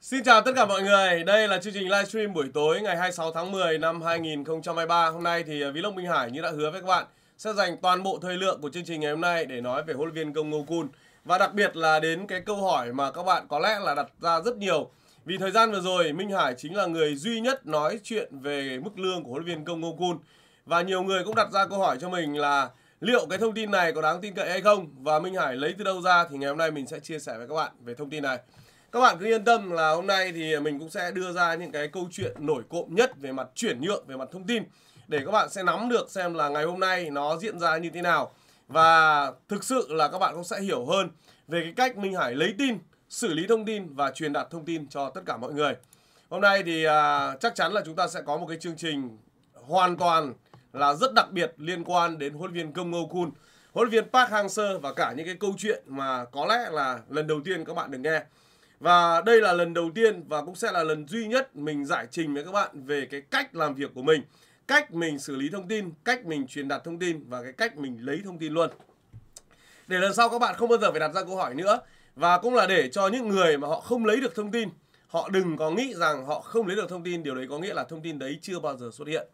Xin chào tất cả mọi người, đây là chương trình livestream buổi tối ngày 26 tháng 10 năm 2023. Hôm nay thì à, Vlog Minh Hải như đã hứa với các bạn sẽ dành toàn bộ thời lượng của chương trình ngày hôm nay để nói về huấn luyện viên Công Ngô Kun và đặc biệt là đến cái câu hỏi mà các bạn có lẽ là đặt ra rất nhiều. Vì thời gian vừa rồi Minh Hải chính là người duy nhất nói chuyện về mức lương của huấn luyện viên Công Ngô Kun và nhiều người cũng đặt ra câu hỏi cho mình là liệu cái thông tin này có đáng tin cậy hay không và Minh Hải lấy từ đâu ra thì ngày hôm nay mình sẽ chia sẻ với các bạn về thông tin này. Các bạn cứ yên tâm là hôm nay thì mình cũng sẽ đưa ra những cái câu chuyện nổi cộm nhất về mặt chuyển nhượng, về mặt thông tin để các bạn sẽ nắm được xem là ngày hôm nay nó diễn ra như thế nào. Và thực sự là các bạn cũng sẽ hiểu hơn về cái cách Minh Hải lấy tin, xử lý thông tin và truyền đạt thông tin cho tất cả mọi người. Hôm nay thì à, chắc chắn là chúng ta sẽ có một cái chương trình hoàn toàn là rất đặc biệt liên quan đến huấn luyện viên Công Ngô Kun, huấn luyện viên Park Hang-seo và cả những cái câu chuyện mà có lẽ là lần đầu tiên các bạn được nghe. Và đây là lần đầu tiên và cũng sẽ là lần duy nhất mình giải trình với các bạn về cái cách làm việc của mình, cách mình xử lý thông tin, cách mình truyền đạt thông tin và cái cách mình lấy thông tin luôn. Để lần sau các bạn không bao giờ phải đặt ra câu hỏi nữa và cũng là để cho những người mà họ không lấy được thông tin, họ đừng có nghĩ rằng họ không lấy được thông tin, điều đấy có nghĩa là thông tin đấy chưa bao giờ xuất hiện.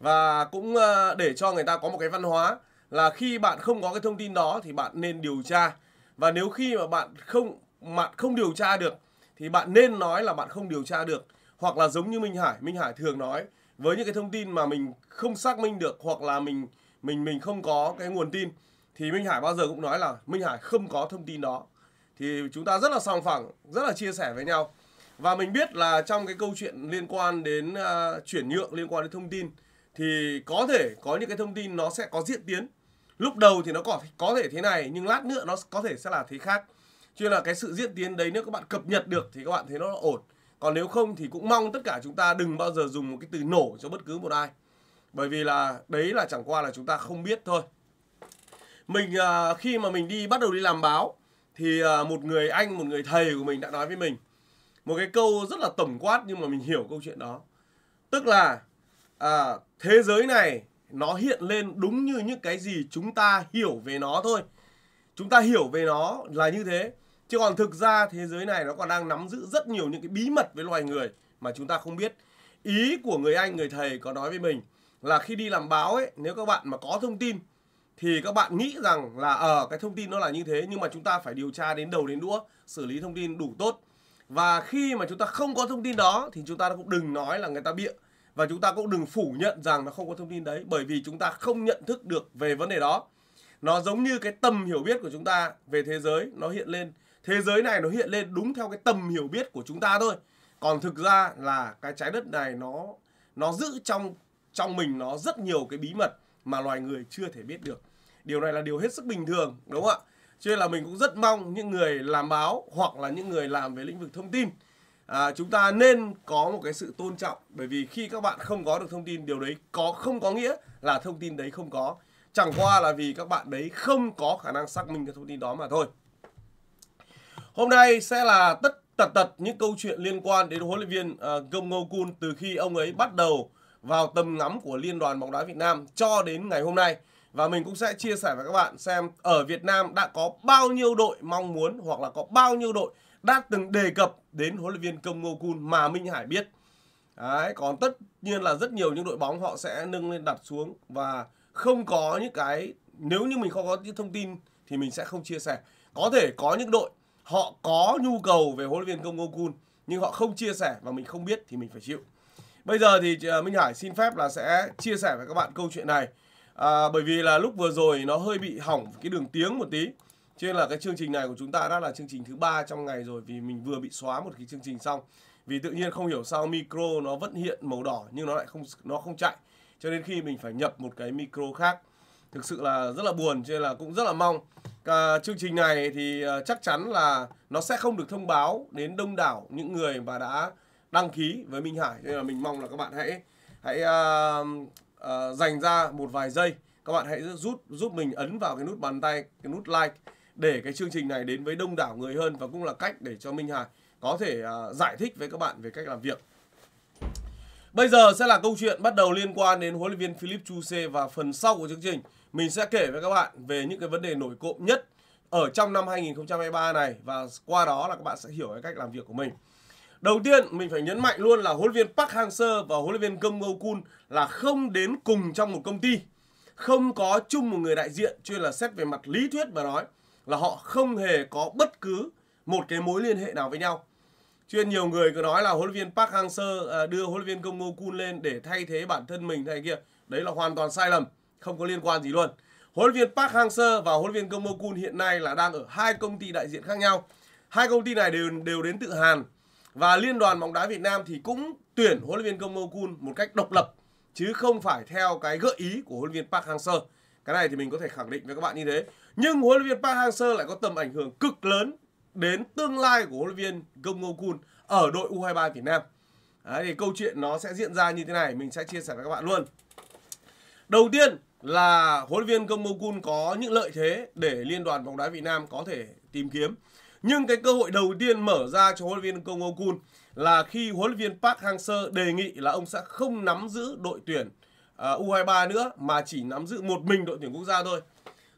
Và cũng ờ, để cho người ta có một cái văn hóa là khi bạn không có cái thông tin đó thì bạn nên điều tra và nếu khi mà bạn không bạn không điều tra được thì bạn nên nói là bạn không điều tra được hoặc là giống như Minh Hải, Minh Hải thường nói với những cái thông tin mà mình không xác minh được hoặc là mình mình mình không có cái nguồn tin thì Minh Hải bao giờ cũng nói là Minh Hải không có thông tin đó. Thì chúng ta rất là song phẳng, rất là chia sẻ với nhau. Và mình biết là trong cái câu chuyện liên quan đến uh, chuyển nhượng liên quan đến thông tin thì có thể có những cái thông tin nó sẽ có diễn tiến. Lúc đầu thì nó có có thể thế này nhưng lát nữa nó có thể sẽ là thế khác chứ là cái sự diễn tiến đấy nếu các bạn cập nhật được thì các bạn thấy nó ổn còn nếu không thì cũng mong tất cả chúng ta đừng bao giờ dùng một cái từ nổ cho bất cứ một ai bởi vì là đấy là chẳng qua là chúng ta không biết thôi mình à, khi mà mình đi bắt đầu đi làm báo thì à, một người anh một người thầy của mình đã nói với mình một cái câu rất là tổng quát nhưng mà mình hiểu câu chuyện đó tức là à, thế giới này nó hiện lên đúng như những cái gì chúng ta hiểu về nó thôi chúng ta hiểu về nó là như thế chứ còn thực ra thế giới này nó còn đang nắm giữ rất nhiều những cái bí mật với loài người mà chúng ta không biết ý của người anh người thầy có nói với mình là khi đi làm báo ấy nếu các bạn mà có thông tin thì các bạn nghĩ rằng là ở ờ, à, cái thông tin nó là như thế nhưng mà chúng ta phải điều tra đến đầu đến đũa xử lý thông tin đủ tốt và khi mà chúng ta không có thông tin đó thì chúng ta cũng đừng nói là người ta bịa và chúng ta cũng đừng phủ nhận rằng nó không có thông tin đấy bởi vì chúng ta không nhận thức được về vấn đề đó nó giống như cái tầm hiểu biết của chúng ta về thế giới nó hiện lên thế giới này nó hiện lên đúng theo cái tầm hiểu biết của chúng ta thôi còn thực ra là cái trái đất này nó nó giữ trong trong mình nó rất nhiều cái bí mật mà loài người chưa thể biết được điều này là điều hết sức bình thường đúng không ạ cho nên là mình cũng rất mong những người làm báo hoặc là những người làm về lĩnh vực thông tin à, chúng ta nên có một cái sự tôn trọng bởi vì khi các bạn không có được thông tin điều đấy có không có nghĩa là thông tin đấy không có chẳng qua là vì các bạn đấy không có khả năng xác minh cái thông tin đó mà thôi Hôm nay sẽ là tất tật tật những câu chuyện liên quan đến huấn luyện viên uh, Ngô Kun từ khi ông ấy bắt đầu vào tầm ngắm của Liên đoàn bóng đá Việt Nam cho đến ngày hôm nay. Và mình cũng sẽ chia sẻ với các bạn xem ở Việt Nam đã có bao nhiêu đội mong muốn hoặc là có bao nhiêu đội đã từng đề cập đến huấn luyện viên Công Ngô Kun mà Minh Hải biết. Đấy, còn tất nhiên là rất nhiều những đội bóng họ sẽ nâng lên đặt xuống và không có những cái nếu như mình không có những thông tin thì mình sẽ không chia sẻ. Có thể có những đội họ có nhu cầu về huấn luyện viên Công Ngô nhưng họ không chia sẻ và mình không biết thì mình phải chịu. Bây giờ thì ờ, Minh Hải xin phép là sẽ chia sẻ với các bạn câu chuyện này. À, bởi vì là lúc vừa rồi nó hơi bị hỏng cái đường tiếng một tí. Cho nên là cái chương trình này của chúng ta đã là chương trình thứ ba trong ngày rồi vì mình vừa bị xóa một cái chương trình xong. Vì tự nhiên không hiểu sao micro nó vẫn hiện màu đỏ nhưng nó lại không nó không chạy. Cho nên khi mình phải nhập một cái micro khác. Thực sự là rất là buồn cho nên là cũng rất là mong à, chương trình này thì ờ, chắc chắn là nó sẽ không được thông báo đến đông đảo những người mà đã đăng ký với Minh Hải nên là mình mong là các bạn hãy hãy à, à, dành ra một vài giây các bạn hãy rút giúp mình ấn vào cái nút bàn tay cái nút like để cái chương trình này đến với đông đảo người hơn và cũng là cách để cho Minh Hải có thể à, giải thích với các bạn về cách làm việc Bây giờ sẽ là câu chuyện bắt đầu liên quan đến huấn luyện viên Philip Chu C và phần sau của chương trình mình sẽ kể với các bạn về những cái vấn đề nổi cộm nhất ở trong năm 2023 này và qua đó là các bạn sẽ hiểu cái cách làm việc của mình. Đầu tiên mình phải nhấn mạnh luôn là huấn luyện viên Park Hang-seo và huấn luyện viên Kim Go-kun là không đến cùng trong một công ty, không có chung một người đại diện chuyên là xét về mặt lý thuyết mà nói là họ không hề có bất cứ một cái mối liên hệ nào với nhau. Chuyên nhiều người cứ nói là huấn luyện viên Park Hang-seo à, đưa huấn luyện viên Kim Go-kun lên để thay thế bản thân mình thay kia, đấy là hoàn toàn sai lầm không có liên quan gì luôn. Huấn luyện viên Park Hang-seo và huấn luyện viên Gomo Kun hiện nay là đang ở hai công ty đại diện khác nhau. Hai công ty này đều đều đến từ Hàn và Liên đoàn bóng đá Việt Nam thì cũng tuyển huấn luyện viên Gomo Kun một cách độc lập chứ không phải theo cái gợi ý của huấn luyện viên Park Hang-seo. Cái này thì mình có thể khẳng định với các bạn như thế. Nhưng huấn luyện viên Park Hang-seo lại có tầm ảnh hưởng cực lớn đến tương lai của huấn luyện viên Gomo Kun ở đội U23 Việt Nam. Đấy, thì câu chuyện nó sẽ diễn ra như thế này, mình sẽ chia sẻ với các bạn luôn. Đầu tiên là huấn luyện viên Công Mô Mokun có những lợi thế để Liên đoàn bóng đá Việt Nam có thể tìm kiếm. Nhưng cái cơ hội đầu tiên mở ra cho huấn luyện viên Công Mô Mokun là khi huấn luyện viên Park Hang-seo đề nghị là ông sẽ không nắm giữ đội tuyển à, U23 nữa mà chỉ nắm giữ một mình đội tuyển quốc gia thôi.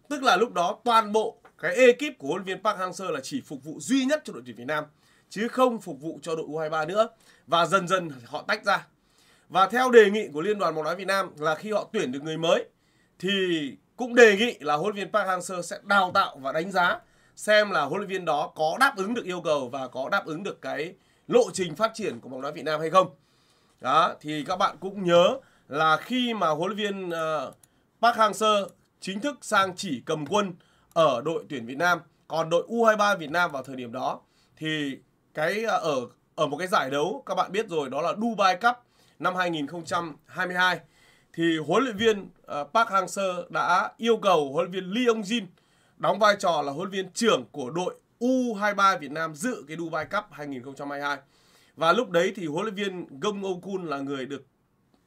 Tức là lúc đó toàn bộ cái ekip của huấn luyện viên Park Hang-seo là chỉ phục vụ duy nhất cho đội tuyển Việt Nam chứ không phục vụ cho đội U23 nữa và dần dần họ tách ra. Và theo đề nghị của Liên đoàn bóng đá Việt Nam là khi họ tuyển được người mới thì cũng đề nghị là huấn luyện viên Park Hang-seo sẽ đào tạo và đánh giá xem là huấn luyện viên đó có đáp ứng được yêu cầu và có đáp ứng được cái lộ trình phát triển của bóng đá Việt Nam hay không. Đó, thì các bạn cũng nhớ là khi mà huấn luyện viên uh, Park Hang-seo chính thức sang chỉ cầm quân ở đội tuyển Việt Nam, còn đội U23 Việt Nam vào thời điểm đó thì cái uh, ở ở một cái giải đấu các bạn biết rồi đó là Dubai Cup năm 2022 thì huấn luyện viên ờ, Park Hang-seo đã yêu cầu huấn luyện viên Lee Ong-jin đóng vai trò là huấn luyện viên trưởng của đội U23 Việt Nam dự cái Dubai Cup 2022. Và lúc đấy thì huấn luyện viên Gong O-kun là người được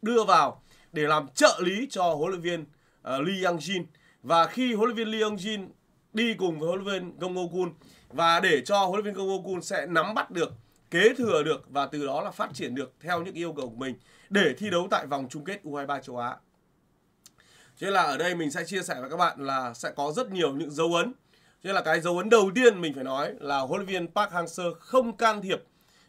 đưa vào để làm trợ lý cho huấn luyện viên ờ, Lee young Jin. Và khi huấn luyện viên Lee young Jin đi cùng với huấn luyện viên Gong O-kun và để cho huấn luyện viên Gong O-kun sẽ nắm bắt được, kế thừa được và từ đó là phát triển được theo những yêu cầu của mình để thi đấu tại vòng chung kết U23 châu Á. Cho nên là ở đây mình sẽ chia sẻ với các bạn là sẽ có rất nhiều những dấu ấn. Cho nên là cái dấu ấn đầu tiên mình phải nói là huấn luyện viên Park Hang-seo không can thiệp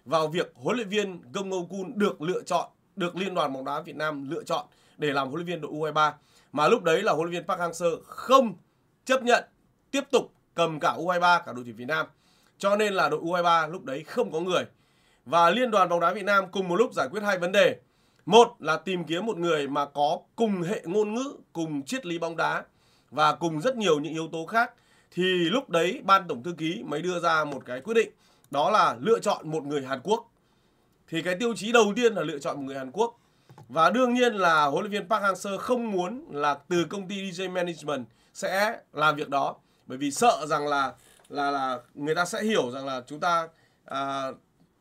vào việc huấn luyện viên Gong Ngô Kun được lựa chọn, được Liên đoàn bóng đá Việt Nam lựa chọn để làm huấn luyện viên đội U23. Mà lúc đấy là huấn luyện viên Park Hang-seo không chấp nhận tiếp tục cầm cả U23 cả đội tuyển Việt Nam. Cho nên là đội U23 lúc đấy không có người. Và Liên đoàn bóng đá Việt Nam cùng một lúc giải quyết hai vấn đề. Một là tìm kiếm một người mà có cùng hệ ngôn ngữ, cùng triết lý bóng đá và cùng rất nhiều những yếu tố khác thì lúc đấy ban tổng thư ký mới đưa ra một cái quyết định đó là lựa chọn một người Hàn Quốc. Thì cái tiêu chí đầu tiên là lựa chọn một người Hàn Quốc. Và đương nhiên là huấn luyện viên Park Hang-seo không muốn là từ công ty DJ Management sẽ làm việc đó bởi vì sợ rằng là là là người ta sẽ hiểu rằng là chúng ta à,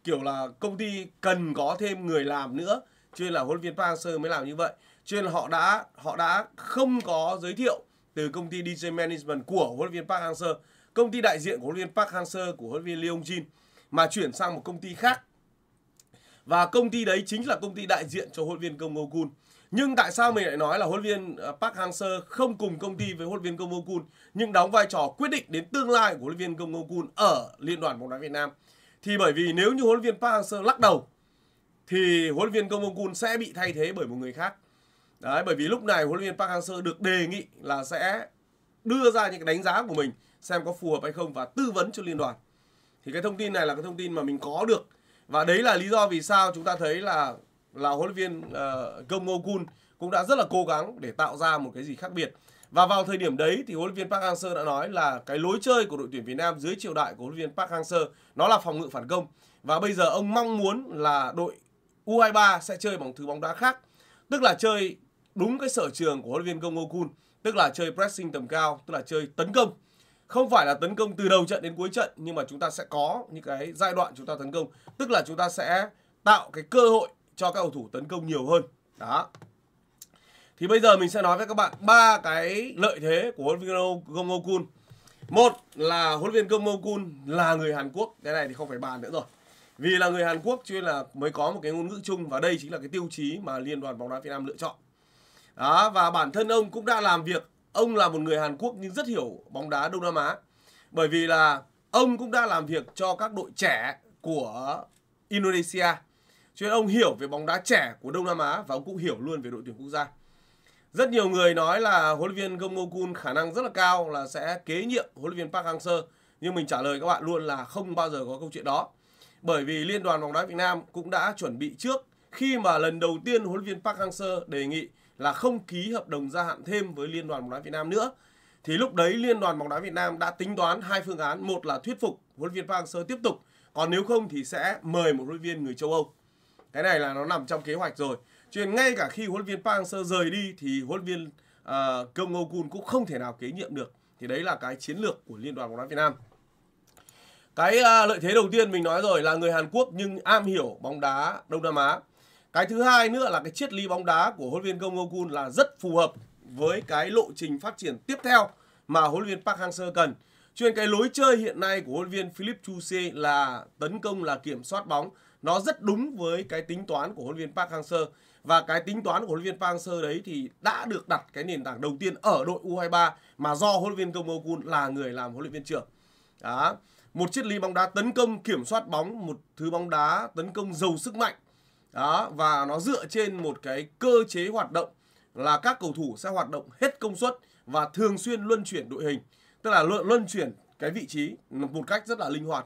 kiểu là công ty cần có thêm người làm nữa cho nên là huấn luyện viên Park Hang-seo mới làm như vậy cho nên là họ đã họ đã không có giới thiệu từ công ty DJ Management của huấn luyện viên Park Hang-seo công ty đại diện của huấn luyện viên Park Hang-seo của huấn luyện viên Leong Jin mà chuyển sang một công ty khác và công ty đấy chính là công ty đại diện cho huấn luyện viên Kong Ngo Kun nhưng tại sao mình lại nói là huấn luyện viên ờ, Park Hang-seo không cùng công ty với huấn luyện viên Kong Ngo Kun nhưng đóng vai trò quyết định đến tương lai của huấn luyện viên Kong Ngo Kun ở Liên đoàn bóng đá Việt Nam thì bởi vì nếu như huấn luyện viên Park Hang-seo lắc đầu thì huấn luyện viên Công Vong Kun sẽ bị thay thế bởi một người khác. Đấy, bởi vì lúc này huấn luyện viên Park Hang-seo được đề nghị là sẽ đưa ra những cái đánh giá của mình xem có phù hợp hay không và tư vấn cho liên đoàn. Thì cái thông tin này là cái thông tin mà mình có được và đấy là lý do vì sao chúng ta thấy là là huấn luyện viên uh, Gong Ngokun cũng đã rất là cố gắng để tạo ra một cái gì khác biệt. Và vào thời điểm đấy thì huấn luyện viên Park Hang-seo đã nói là cái lối chơi của đội tuyển Việt Nam dưới triều đại của huấn luyện viên Park Hang-seo nó là phòng ngự phản công. Và bây giờ ông mong muốn là đội U23 sẽ chơi bằng thứ bóng đá khác, tức là chơi đúng cái sở trường của huấn luyện viên Công Ngokun, tức là chơi pressing tầm cao, tức là chơi tấn công. Không phải là tấn công từ đầu trận đến cuối trận nhưng mà chúng ta sẽ có những cái giai đoạn chúng ta tấn công, tức là chúng ta sẽ tạo cái cơ hội cho các cầu thủ tấn công nhiều hơn. Đó. Thì bây giờ mình sẽ nói với các bạn ba cái lợi thế của huấn luyện viên Gomokun. Một là huấn luyện viên Gomokun là người Hàn Quốc, cái này thì không phải bàn nữa rồi vì là người Hàn Quốc chuyên là mới có một cái ngôn ngữ chung và đây chính là cái tiêu chí mà liên đoàn bóng đá Việt Nam lựa chọn đó và bản thân ông cũng đã làm việc ông là một người Hàn Quốc nhưng rất hiểu bóng đá Đông Nam Á bởi vì là ông cũng đã làm việc cho các đội trẻ của Indonesia cho nên ông hiểu về bóng đá trẻ của Đông Nam Á và ông cũng hiểu luôn về đội tuyển quốc gia rất nhiều người nói là huấn luyện viên Gong Ngokun khả năng rất là cao là sẽ kế nhiệm huấn luyện viên Park Hang-seo nhưng mình trả lời các bạn luôn là không bao giờ có câu chuyện đó bởi vì Liên đoàn bóng đá Việt Nam cũng đã chuẩn bị trước khi mà lần đầu tiên huấn luyện viên Park Hang-seo đề nghị là không ký hợp đồng gia hạn thêm với Liên đoàn bóng đá Việt Nam nữa. Thì lúc đấy Liên đoàn bóng đá Việt Nam đã tính toán hai phương án, một là thuyết phục huấn luyện viên Park Hang-seo tiếp tục, còn nếu không thì sẽ mời một huấn luyện viên người châu Âu. Cái này là nó nằm trong kế hoạch rồi. Cho ngay cả khi huấn luyện viên Park Hang-seo rời đi thì huấn luyện viên uh, ờ, Kong Ngo-kun cũng không thể nào kế nhiệm được. Thì đấy là cái chiến lược của Liên đoàn bóng đá Việt Nam cái uh, lợi thế đầu tiên mình nói rồi là người Hàn Quốc nhưng am hiểu bóng đá Đông Nam Á cái thứ hai nữa là cái triết lý bóng đá của huấn luyện viên Công Ngokun là rất phù hợp với cái lộ trình phát triển tiếp theo mà huấn luyện viên Park Hang-seo cần. chuyên cái lối chơi hiện nay của huấn luyện viên Philip Chuse là tấn công là kiểm soát bóng, nó rất đúng với cái tính toán của huấn luyện viên Park Hang-seo và cái tính toán của huấn luyện viên Park Hang-seo đấy thì đã được đặt cái nền tảng đầu tiên ở đội U23 mà do huấn luyện viên Công Ngokun là người làm huấn luyện viên trưởng. Đó một triết lý bóng đá tấn công kiểm soát bóng một thứ bóng đá tấn công giàu sức mạnh đó và nó dựa trên một cái cơ chế hoạt động là các cầu thủ sẽ hoạt động hết công suất và thường xuyên luân chuyển đội hình tức là luân, luân chuyển cái vị trí một cách rất là linh hoạt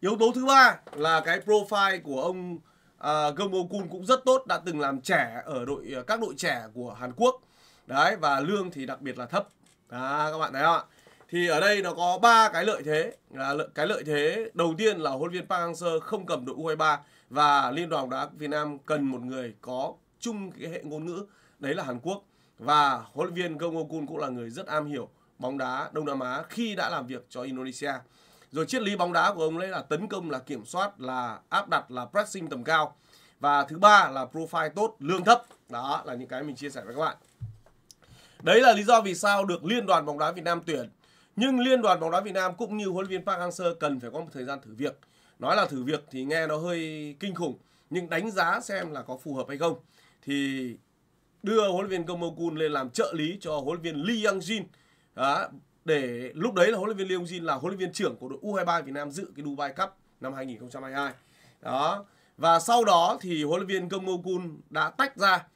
yếu tố thứ ba là cái profile của ông uh, à, Gomokun cũng rất tốt đã từng làm trẻ ở đội các đội trẻ của Hàn Quốc đấy và lương thì đặc biệt là thấp à, các bạn thấy không ạ thì ở đây nó có ba cái lợi thế là cái lợi thế đầu tiên là huấn viên Park Hang-seo không cầm đội U23 và Liên đoàn đá Việt Nam cần một người có chung cái hệ ngôn ngữ đấy là Hàn Quốc và huấn luyện viên Gong Kun cũng là người rất am hiểu bóng đá Đông Nam Á khi đã làm việc cho Indonesia. Rồi triết lý bóng đá của ông ấy là tấn công là kiểm soát là áp đặt là pressing tầm cao và thứ ba là profile tốt lương thấp đó là những cái mình chia sẻ với các bạn. Đấy là lý do vì sao được Liên đoàn bóng đá Việt Nam tuyển nhưng liên đoàn bóng đá Việt Nam cũng như huấn luyện viên Park Hang-seo cần phải có một thời gian thử việc nói là thử việc thì nghe nó hơi kinh khủng nhưng đánh giá xem là có phù hợp hay không thì đưa huấn luyện viên Gomokun lên làm trợ lý cho huấn luyện viên Lee young Jin đó, để lúc đấy là huấn luyện viên Lee young Jin là huấn luyện viên trưởng của đội U23 Việt Nam dự cái Dubai Cup năm 2022 đó và sau đó thì huấn luyện viên Gomokun đã tách ra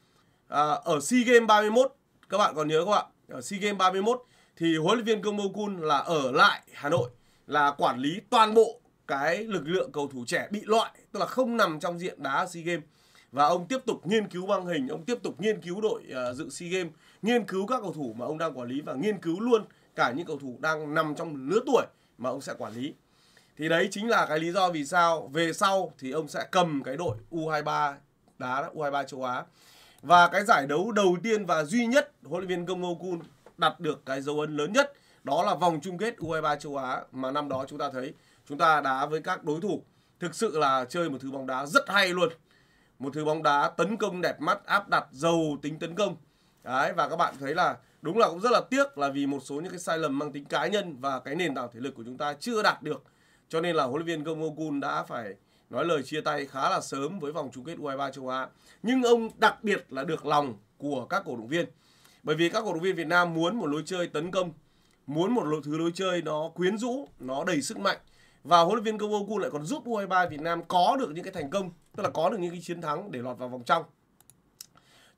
à, ở SEA Games 31 các bạn còn nhớ không ạ ở SEA Games 31 thì huấn luyện viên Komokun là ở lại Hà Nội là quản lý toàn bộ cái lực lượng cầu thủ trẻ bị loại tức là không nằm trong diện đá SEA Games và ông tiếp tục nghiên cứu băng hình, ông tiếp tục nghiên cứu đội uh, dự SEA Games, nghiên cứu các cầu thủ mà ông đang quản lý và nghiên cứu luôn cả những cầu thủ đang nằm trong lứa tuổi mà ông sẽ quản lý. Thì đấy chính là cái lý do vì sao về sau thì ông sẽ cầm cái đội U23 đá U23 châu Á. Và cái giải đấu đầu tiên và duy nhất huấn luyện viên Công Ngô Kun đặt được cái dấu ấn lớn nhất đó là vòng chung kết U23 châu Á mà năm đó chúng ta thấy chúng ta đá với các đối thủ thực sự là chơi một thứ bóng đá rất hay luôn một thứ bóng đá tấn công đẹp mắt áp đặt giàu tính tấn công đấy và các bạn thấy là đúng là cũng rất là tiếc là vì một số những cái sai lầm mang tính cá nhân và cái nền tảng thể lực của chúng ta chưa đạt được cho nên là huấn luyện viên Gomokun đã phải nói lời chia tay khá là sớm với vòng chung kết U23 châu Á nhưng ông đặc biệt là được lòng của các cổ động viên bởi vì các cổ động viên Việt Nam muốn một lối chơi tấn công, muốn một thứ lối chơi nó quyến rũ, nó đầy sức mạnh. Và huấn luyện viên Kowoku lại còn giúp U23 Việt Nam có được những cái thành công, tức là có được những cái chiến thắng để lọt vào vòng trong.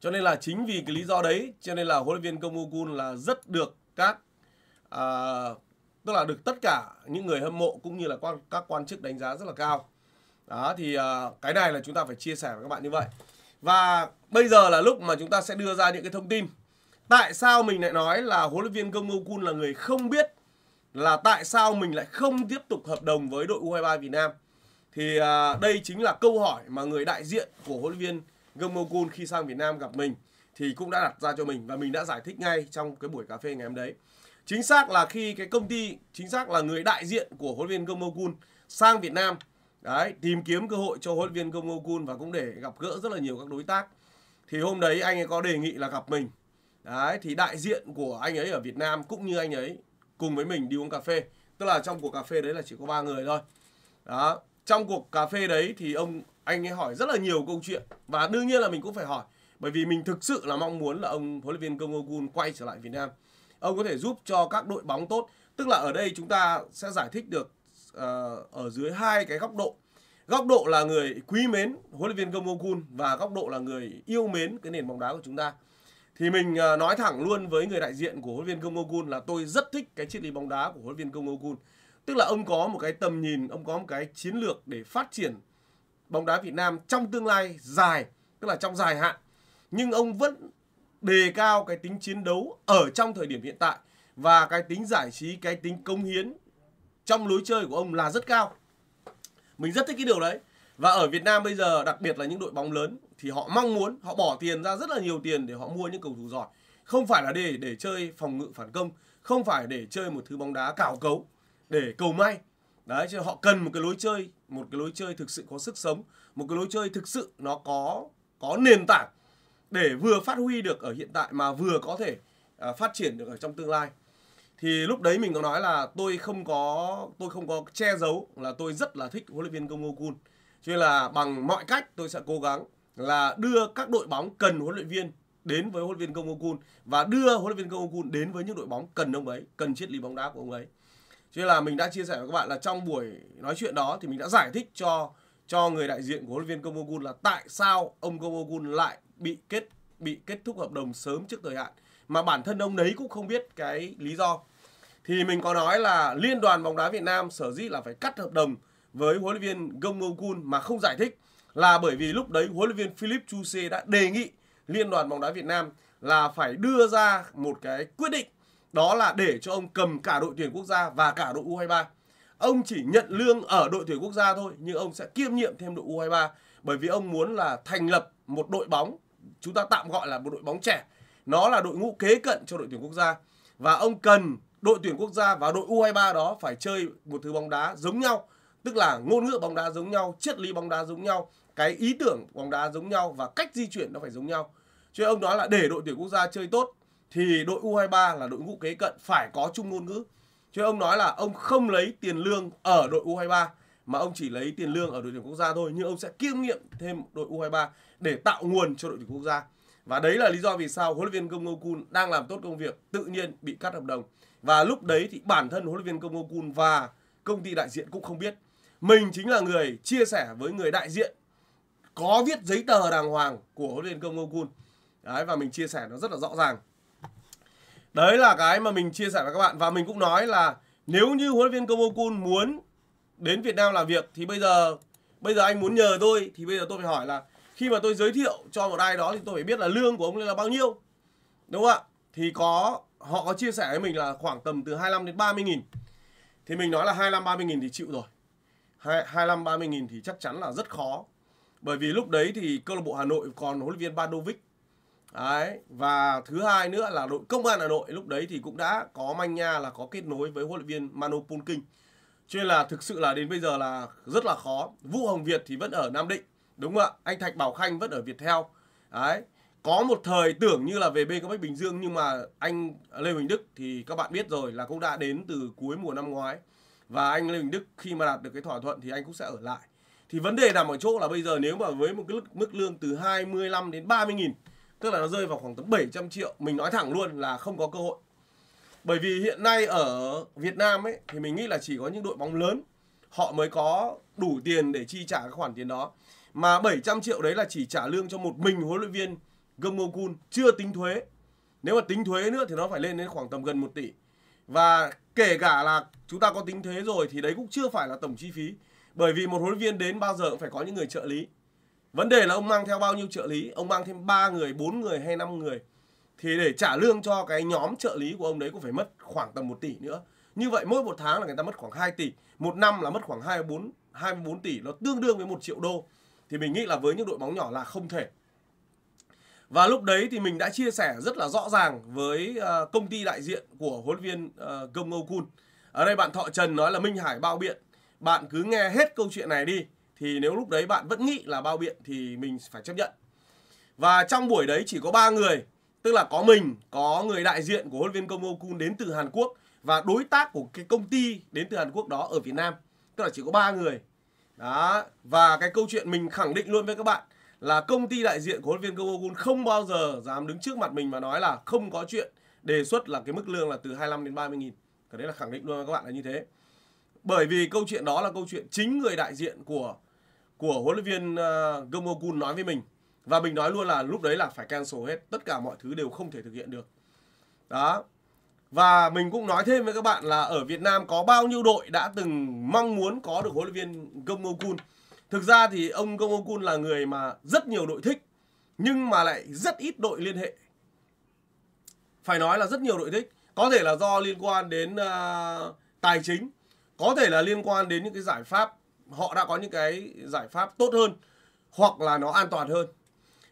Cho nên là chính vì cái lý do đấy, cho nên là huấn luyện viên Kowoku là rất được các à, tức là được tất cả những người hâm mộ cũng như là quan, các quan chức đánh giá rất là cao. Đó thì à, cái này là chúng ta phải chia sẻ với các bạn như vậy. Và bây giờ là lúc mà chúng ta sẽ đưa ra những cái thông tin tại sao mình lại nói là huấn luyện viên Gong Kun là người không biết là tại sao mình lại không tiếp tục hợp đồng với đội U23 Việt Nam. Thì à, đây chính là câu hỏi mà người đại diện của huấn luyện viên Gong Kun khi sang Việt Nam gặp mình thì cũng đã đặt ra cho mình và mình đã giải thích ngay trong cái buổi cà phê ngày hôm đấy. Chính xác là khi cái công ty, chính xác là người đại diện của huấn luyện viên Gong Kun sang Việt Nam đấy tìm kiếm cơ hội cho huấn luyện viên Gong Kun và cũng để gặp gỡ rất là nhiều các đối tác. Thì hôm đấy anh ấy có đề nghị là gặp mình Đấy, thì đại diện của anh ấy ở Việt Nam cũng như anh ấy cùng với mình đi uống cà phê. Tức là trong cuộc cà phê đấy là chỉ có ba người thôi. Đó, trong cuộc cà phê đấy thì ông anh ấy hỏi rất là nhiều câu chuyện và đương nhiên là mình cũng phải hỏi bởi vì mình thực sự là mong muốn là ông huấn luyện viên Công Ogun quay trở lại Việt Nam. Ông có thể giúp cho các đội bóng tốt, tức là ở đây chúng ta sẽ giải thích được uh, ở dưới hai cái góc độ. Góc độ là người quý mến huấn luyện viên Công Ogun và góc độ là người yêu mến cái nền bóng đá của chúng ta thì mình ờ, nói thẳng luôn với người đại diện của huấn viên Gong Ogun là tôi rất thích cái triết lý bóng đá của huấn viên Gong Ogun. Tức là ông có một cái tầm nhìn, ông có một cái chiến lược để phát triển bóng đá Việt Nam trong tương lai dài, tức là trong dài hạn. Nhưng ông vẫn đề cao cái tính chiến đấu ở trong thời điểm hiện tại và cái tính giải trí, cái tính công hiến trong lối chơi của ông là rất cao. Mình rất thích cái điều đấy. Và ở Việt Nam bây giờ, đặc biệt là những đội bóng lớn thì họ mong muốn họ bỏ tiền ra rất là nhiều tiền để họ mua những cầu thủ giỏi không phải là để để chơi phòng ngự phản công không phải để chơi một thứ bóng đá cào cấu để cầu may đấy chứ họ cần một cái lối chơi một cái lối chơi thực sự có sức sống một cái lối chơi thực sự nó có có nền tảng để vừa phát huy được ở hiện tại mà vừa có thể uh, phát triển được ở trong tương lai thì lúc đấy mình có nói là tôi không có tôi không có che giấu là tôi rất là thích huấn luyện viên Công Ngô Kun cho nên là bằng mọi cách tôi sẽ cố gắng là đưa các đội bóng cần huấn luyện viên đến với huấn luyện viên Công Okun và đưa huấn luyện viên Công Okun đến với những đội bóng cần ông ấy, cần triết lý bóng đá của ông ấy. Cho nên là mình đã chia sẻ với các bạn là trong buổi nói chuyện đó thì mình đã giải thích cho cho người đại diện của huấn luyện viên Công Okun là tại sao ông Công Okun lại bị kết bị kết thúc hợp đồng sớm trước thời hạn mà bản thân ông đấy cũng không biết cái lý do. Thì mình có nói là Liên đoàn bóng đá Việt Nam sở dĩ là phải cắt hợp đồng với huấn luyện viên Gông Ngô Kun mà không giải thích là bởi vì lúc đấy huấn luyện viên Philip Chu Chuse đã đề nghị Liên đoàn bóng đá Việt Nam là phải đưa ra một cái quyết định đó là để cho ông cầm cả đội tuyển quốc gia và cả đội U23. Ông chỉ nhận lương ở đội tuyển quốc gia thôi nhưng ông sẽ kiêm nhiệm thêm đội U23 bởi vì ông muốn là thành lập một đội bóng chúng ta tạm gọi là một đội bóng trẻ. Nó là đội ngũ kế cận cho đội tuyển quốc gia và ông cần đội tuyển quốc gia và đội U23 đó phải chơi một thứ bóng đá giống nhau, tức là ngôn ngữ bóng đá giống nhau, triết lý bóng đá giống nhau cái ý tưởng bóng đá giống nhau và cách di chuyển nó phải giống nhau cho nên ông nói là để đội tuyển quốc gia chơi tốt thì đội U23 là đội ngũ kế cận phải có chung ngôn ngữ cho nên ông nói là ông không lấy tiền lương ở đội U23 mà ông chỉ lấy tiền lương ở đội tuyển quốc gia thôi nhưng ông sẽ kiêm nghiệm thêm đội U23 để tạo nguồn cho đội tuyển quốc gia. Và đấy là lý do vì sao huấn luyện viên Công Kun đang làm tốt công việc tự nhiên bị cắt hợp đồng. Và lúc đấy thì bản thân huấn luyện viên Công Kun và công ty đại diện cũng không biết. Mình chính là người chia sẻ với người đại diện có viết giấy tờ đàng hoàng của huấn luyện công Ngô đấy và mình chia sẻ nó rất là rõ ràng đấy là cái mà mình chia sẻ với các bạn và mình cũng nói là nếu như huấn luyện viên Công Kun muốn đến Việt Nam làm việc thì bây giờ bây giờ anh muốn nhờ tôi thì bây giờ tôi phải hỏi là khi mà tôi giới thiệu cho một ai đó thì tôi phải biết là lương của ông ấy là bao nhiêu đúng không ạ thì có họ có chia sẻ với mình là khoảng tầm từ 25 đến 30 nghìn thì mình nói là 25 30 nghìn thì chịu rồi 25 30 nghìn thì chắc chắn là rất khó bởi vì lúc đấy thì câu lạc bộ Hà Nội còn huấn luyện viên Badovic Đấy, và thứ hai nữa là đội công an Hà Nội lúc đấy thì cũng đã có manh nha là có kết nối với huấn luyện viên Mano Polking. Cho nên là thực sự là đến bây giờ là rất là khó. Vũ Hồng Việt thì vẫn ở Nam Định, đúng không ạ? Anh Thạch Bảo Khanh vẫn ở Việt Theo, Đấy. Có một thời tưởng như là về bên các Bách Bình Dương nhưng mà anh Lê Huỳnh Đức thì các bạn biết rồi là cũng đã đến từ cuối mùa năm ngoái. Và anh Lê Huỳnh Đức khi mà đạt được cái thỏa thuận thì anh cũng sẽ ở lại thì vấn đề nằm ở chỗ là bây giờ nếu mà với một cái mức lương từ 25 đến 30 nghìn tức là nó rơi vào khoảng tầm 700 triệu mình nói thẳng luôn là không có cơ hội bởi vì hiện nay ở Việt Nam ấy thì mình nghĩ là chỉ có những đội bóng lớn họ mới có đủ tiền để chi trả cái khoản tiền đó mà 700 triệu đấy là chỉ trả lương cho một mình huấn luyện viên Gomokun chưa tính thuế nếu mà tính thuế nữa thì nó phải lên đến khoảng tầm gần 1 tỷ và kể cả là chúng ta có tính thuế rồi thì đấy cũng chưa phải là tổng chi phí bởi vì một huấn luyện viên đến bao giờ cũng phải có những người trợ lý. Vấn đề là ông mang theo bao nhiêu trợ lý, ông mang thêm 3 người, 4 người hay 5 người thì để trả lương cho cái nhóm trợ lý của ông đấy cũng phải mất khoảng tầm 1 tỷ nữa. Như vậy mỗi một tháng là người ta mất khoảng 2 tỷ, một năm là mất khoảng 24 24 tỷ nó tương đương với 1 triệu đô. Thì mình nghĩ là với những đội bóng nhỏ là không thể. Và lúc đấy thì mình đã chia sẻ rất là rõ ràng với ờ, công ty đại diện của huấn luyện viên ờ, Gông Ngô Kun. Ở đây bạn Thọ Trần nói là Minh Hải bao biện bạn cứ nghe hết câu chuyện này đi thì nếu lúc đấy bạn vẫn nghĩ là bao biện thì mình phải chấp nhận và trong buổi đấy chỉ có ba người tức là có mình có người đại diện của huấn luyện viên Công Okun đến từ Hàn Quốc và đối tác của cái công ty đến từ Hàn Quốc đó ở Việt Nam tức là chỉ có ba người đó và cái câu chuyện mình khẳng định luôn với các bạn là công ty đại diện của huấn luyện viên Công Okun không bao giờ dám đứng trước mặt mình mà nói là không có chuyện đề xuất là cái mức lương là từ 25 đến 30 nghìn cái đấy là khẳng định luôn với các bạn là như thế bởi vì câu chuyện đó là câu chuyện chính người đại diện của của huấn luyện viên uh, ờ, Gomokun nói với mình và mình nói luôn là lúc đấy là phải cancel hết, tất cả mọi thứ đều không thể thực hiện được. Đó. Và mình cũng nói thêm với các bạn là ở Việt Nam có bao nhiêu đội đã từng mong muốn có được huấn luyện viên Gomogun Thực ra thì ông Gomogun là người mà rất nhiều đội thích nhưng mà lại rất ít đội liên hệ. Phải nói là rất nhiều đội thích, có thể là do liên quan đến uh, tài chính có thể là liên quan đến những cái giải pháp họ đã có những cái giải pháp tốt hơn hoặc là nó an toàn hơn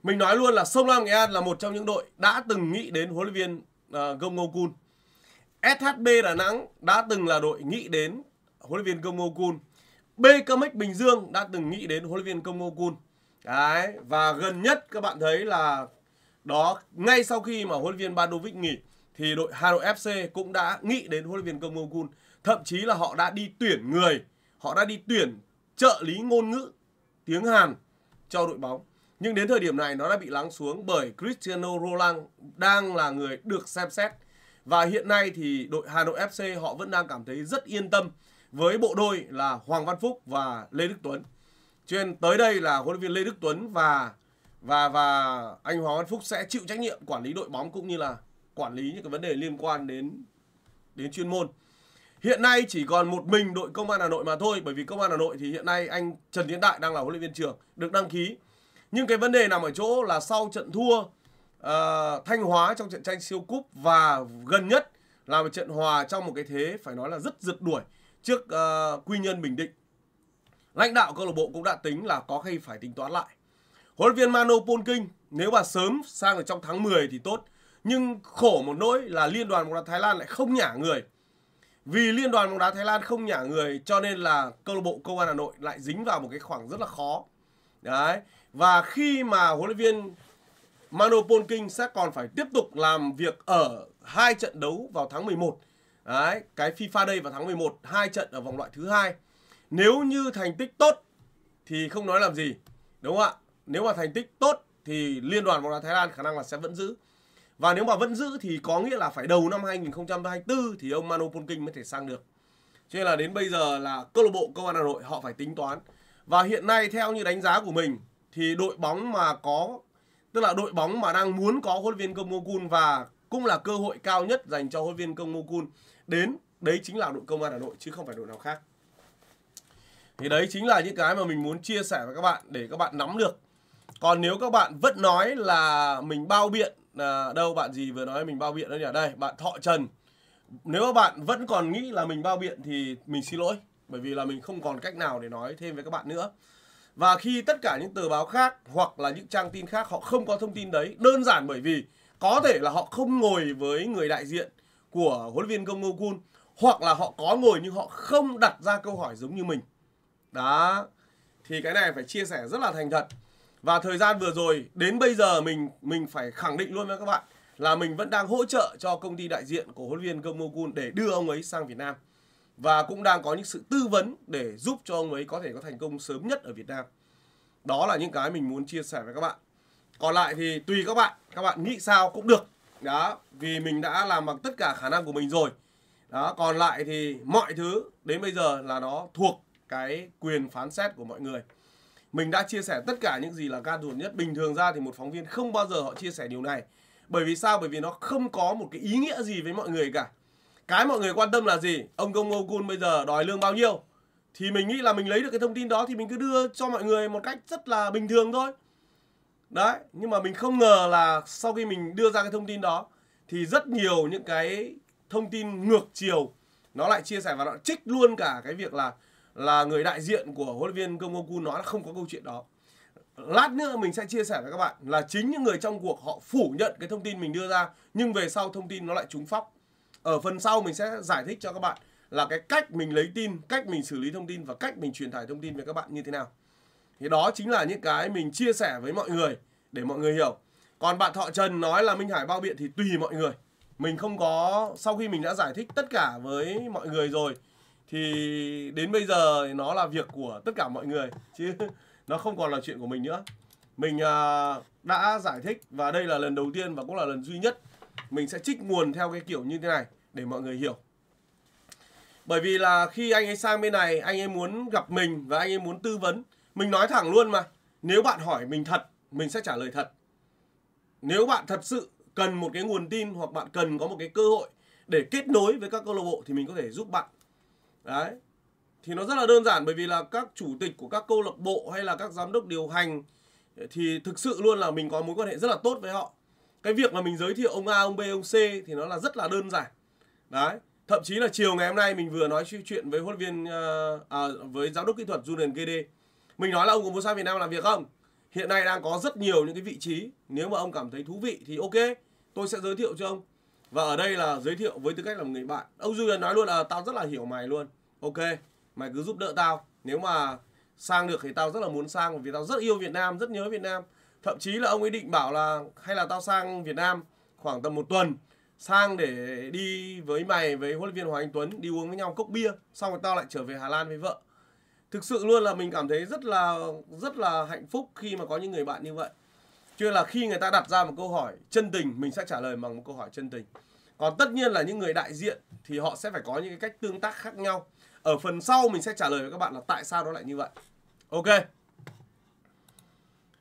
mình nói luôn là sông Lam Nghệ An là một trong những đội đã từng nghĩ đến huấn luyện viên uh, Gông Ngô Kun SHB Đà Nẵng đã từng là đội nghĩ đến huấn luyện viên Gông Ngô Kun BKMX Bình Dương đã từng nghĩ đến huấn luyện viên Gông Ngô Kun Đấy, và gần nhất các bạn thấy là đó ngay sau khi mà huấn luyện viên Badovic nghỉ thì đội Hà Nội FC cũng đã nghĩ đến huấn luyện viên Gông Ngô Kun thậm chí là họ đã đi tuyển người họ đã đi tuyển trợ lý ngôn ngữ tiếng Hàn cho đội bóng nhưng đến thời điểm này nó đã bị lắng xuống bởi Cristiano Ronaldo đang là người được xem xét và hiện nay thì đội Hà Nội FC họ vẫn đang cảm thấy rất yên tâm với bộ đôi là Hoàng Văn Phúc và Lê Đức Tuấn cho nên tới đây là huấn luyện viên Lê Đức Tuấn và và và anh Hoàng Văn Phúc sẽ chịu trách nhiệm quản lý đội bóng cũng như là quản lý những cái vấn đề liên quan đến đến chuyên môn Hiện nay chỉ còn một mình đội Công an Hà Nội mà thôi bởi vì Công an Hà Nội thì hiện nay anh Trần Tiến Đại đang là huấn luyện viên trưởng được đăng ký. Nhưng cái vấn đề nằm ở chỗ là sau trận thua uh, Thanh Hóa trong trận tranh siêu cúp và gần nhất là một trận hòa trong một cái thế phải nói là rất rượt đuổi trước uh, Quy Nhân Bình Định. Lãnh đạo câu lạc bộ cũng đã tính là có khi phải tính toán lại. Huấn luyện viên Mano Polking nếu mà sớm sang ở trong tháng 10 thì tốt. Nhưng khổ một nỗi là Liên đoàn bóng đá Thái Lan lại không nhả người vì liên đoàn bóng đá Thái Lan không nhả người cho nên là câu lạc bộ Công an Hà Nội lại dính vào một cái khoảng rất là khó. Đấy. Và khi mà huấn luyện viên Mano King sẽ còn phải tiếp tục làm việc ở hai trận đấu vào tháng 11. Đấy, cái FIFA đây vào tháng 11, hai trận ở vòng loại thứ hai. Nếu như thành tích tốt thì không nói làm gì. Đúng không ạ? Nếu mà thành tích tốt thì liên đoàn bóng đá Thái Lan khả năng là sẽ vẫn giữ. Và nếu mà vẫn giữ thì có nghĩa là phải đầu năm 2024 thì ông Mano Polking mới thể sang được. Cho nên là đến bây giờ là câu lạc bộ Công an Hà Nội họ phải tính toán. Và hiện nay theo như đánh giá của mình thì đội bóng mà có tức là đội bóng mà đang muốn có huấn viên Công Ngô và cũng là cơ hội cao nhất dành cho huấn viên Công Ngô đến đấy chính là đội Công an Hà Nội chứ không phải đội nào khác. Thì đấy chính là những cái mà mình muốn chia sẻ với các bạn để các bạn nắm được. Còn nếu các bạn vẫn nói là mình bao biện à, đâu bạn gì vừa nói mình bao biện đó nhỉ đây bạn thọ trần nếu mà bạn vẫn còn nghĩ là mình bao biện thì mình xin lỗi bởi vì là mình không còn cách nào để nói thêm với các bạn nữa và khi tất cả những tờ báo khác hoặc là những trang tin khác họ không có thông tin đấy đơn giản bởi vì có thể là họ không ngồi với người đại diện của huấn luyện viên Công Ngô Kun hoặc là họ có ngồi nhưng họ không đặt ra câu hỏi giống như mình đó thì cái này phải chia sẻ rất là thành thật và thời gian vừa rồi đến bây giờ mình mình phải khẳng định luôn với các bạn là mình vẫn đang hỗ trợ cho công ty đại diện của huấn luyện viên Gomokun để đưa ông ấy sang Việt Nam và cũng đang có những sự tư vấn để giúp cho ông ấy có thể có thành công sớm nhất ở Việt Nam. Đó là những cái mình muốn chia sẻ với các bạn. Còn lại thì tùy các bạn, các bạn nghĩ sao cũng được. Đó, vì mình đã làm bằng tất cả khả năng của mình rồi. Đó, còn lại thì mọi thứ đến bây giờ là nó thuộc cái quyền phán xét của mọi người mình đã chia sẻ tất cả những gì là gan ruột nhất bình thường ra thì một phóng viên không bao giờ họ chia sẻ điều này bởi vì sao bởi vì nó không có một cái ý nghĩa gì với mọi người cả cái mọi người quan tâm là gì ông công ngô cun bây giờ đòi lương bao nhiêu thì mình nghĩ là mình lấy được cái thông tin đó thì mình cứ đưa cho mọi người một cách rất là bình thường thôi đấy nhưng mà mình không ngờ là sau khi mình đưa ra cái thông tin đó thì rất nhiều những cái thông tin ngược chiều nó lại chia sẻ và nó trích luôn cả cái việc là là người đại diện của huấn luyện viên Gomoku nói là không có câu chuyện đó. Lát nữa mình sẽ chia sẻ với các bạn là chính những người trong cuộc họ phủ nhận cái thông tin mình đưa ra nhưng về sau thông tin nó lại trúng phóc. Ở phần sau mình sẽ giải thích cho các bạn là cái cách mình lấy tin, cách mình xử lý thông tin và cách mình truyền tải thông tin với các bạn như thế nào. Thì đó chính là những cái mình chia sẻ với mọi người để mọi người hiểu. Còn bạn Thọ Trần nói là Minh Hải bao biện thì tùy mọi người. Mình không có, sau khi mình đã giải thích tất cả với mọi người rồi thì đến bây giờ nó là việc của tất cả mọi người chứ nó không còn là chuyện của mình nữa mình à, đã giải thích và đây là lần đầu tiên và cũng là lần duy nhất mình sẽ trích nguồn theo cái kiểu như thế này để mọi người hiểu bởi vì là khi anh ấy sang bên này anh ấy muốn gặp mình và anh ấy muốn tư vấn mình nói thẳng luôn mà nếu bạn hỏi mình thật mình sẽ trả lời thật nếu bạn thật sự cần một cái nguồn tin hoặc bạn cần có một cái cơ hội để kết nối với các câu lạc bộ thì mình có thể giúp bạn đấy thì nó rất là đơn giản bởi vì là các chủ tịch của các câu lạc bộ hay là các giám đốc điều hành eh, thì thực sự luôn là mình có mối quan hệ rất là tốt với họ cái việc mà mình giới thiệu ông A ông B ông C thì nó là rất là đơn giản đấy thậm chí là chiều ngày hôm nay mình vừa nói chuyện với huấn viên ờ, à, với giám đốc kỹ thuật Julian Gd mình nói là ông có muốn sang Việt Nam làm việc không hiện nay đang có rất nhiều những cái vị trí nếu mà ông cảm thấy thú vị thì ok tôi sẽ giới thiệu cho ông và ở đây là giới thiệu với tư cách là một người bạn ông duy nói luôn là tao rất là hiểu mày luôn ok mày cứ giúp đỡ tao nếu mà sang được thì tao rất là muốn sang vì tao rất yêu việt nam rất nhớ việt nam thậm chí là ông ấy định bảo là hay là tao sang việt nam khoảng tầm một tuần sang để đi với mày với huấn luyện viên hoàng anh tuấn đi uống với nhau cốc bia xong rồi tao lại trở về hà lan với vợ thực sự luôn là mình cảm thấy rất là rất là hạnh phúc khi mà có những người bạn như vậy cho là khi người ta đặt ra một câu hỏi chân tình mình sẽ trả lời bằng một câu hỏi chân tình còn tất nhiên là những người đại diện thì họ sẽ phải có những cái cách tương tác khác nhau ở phần sau mình sẽ trả lời với các bạn là tại sao nó lại như vậy ok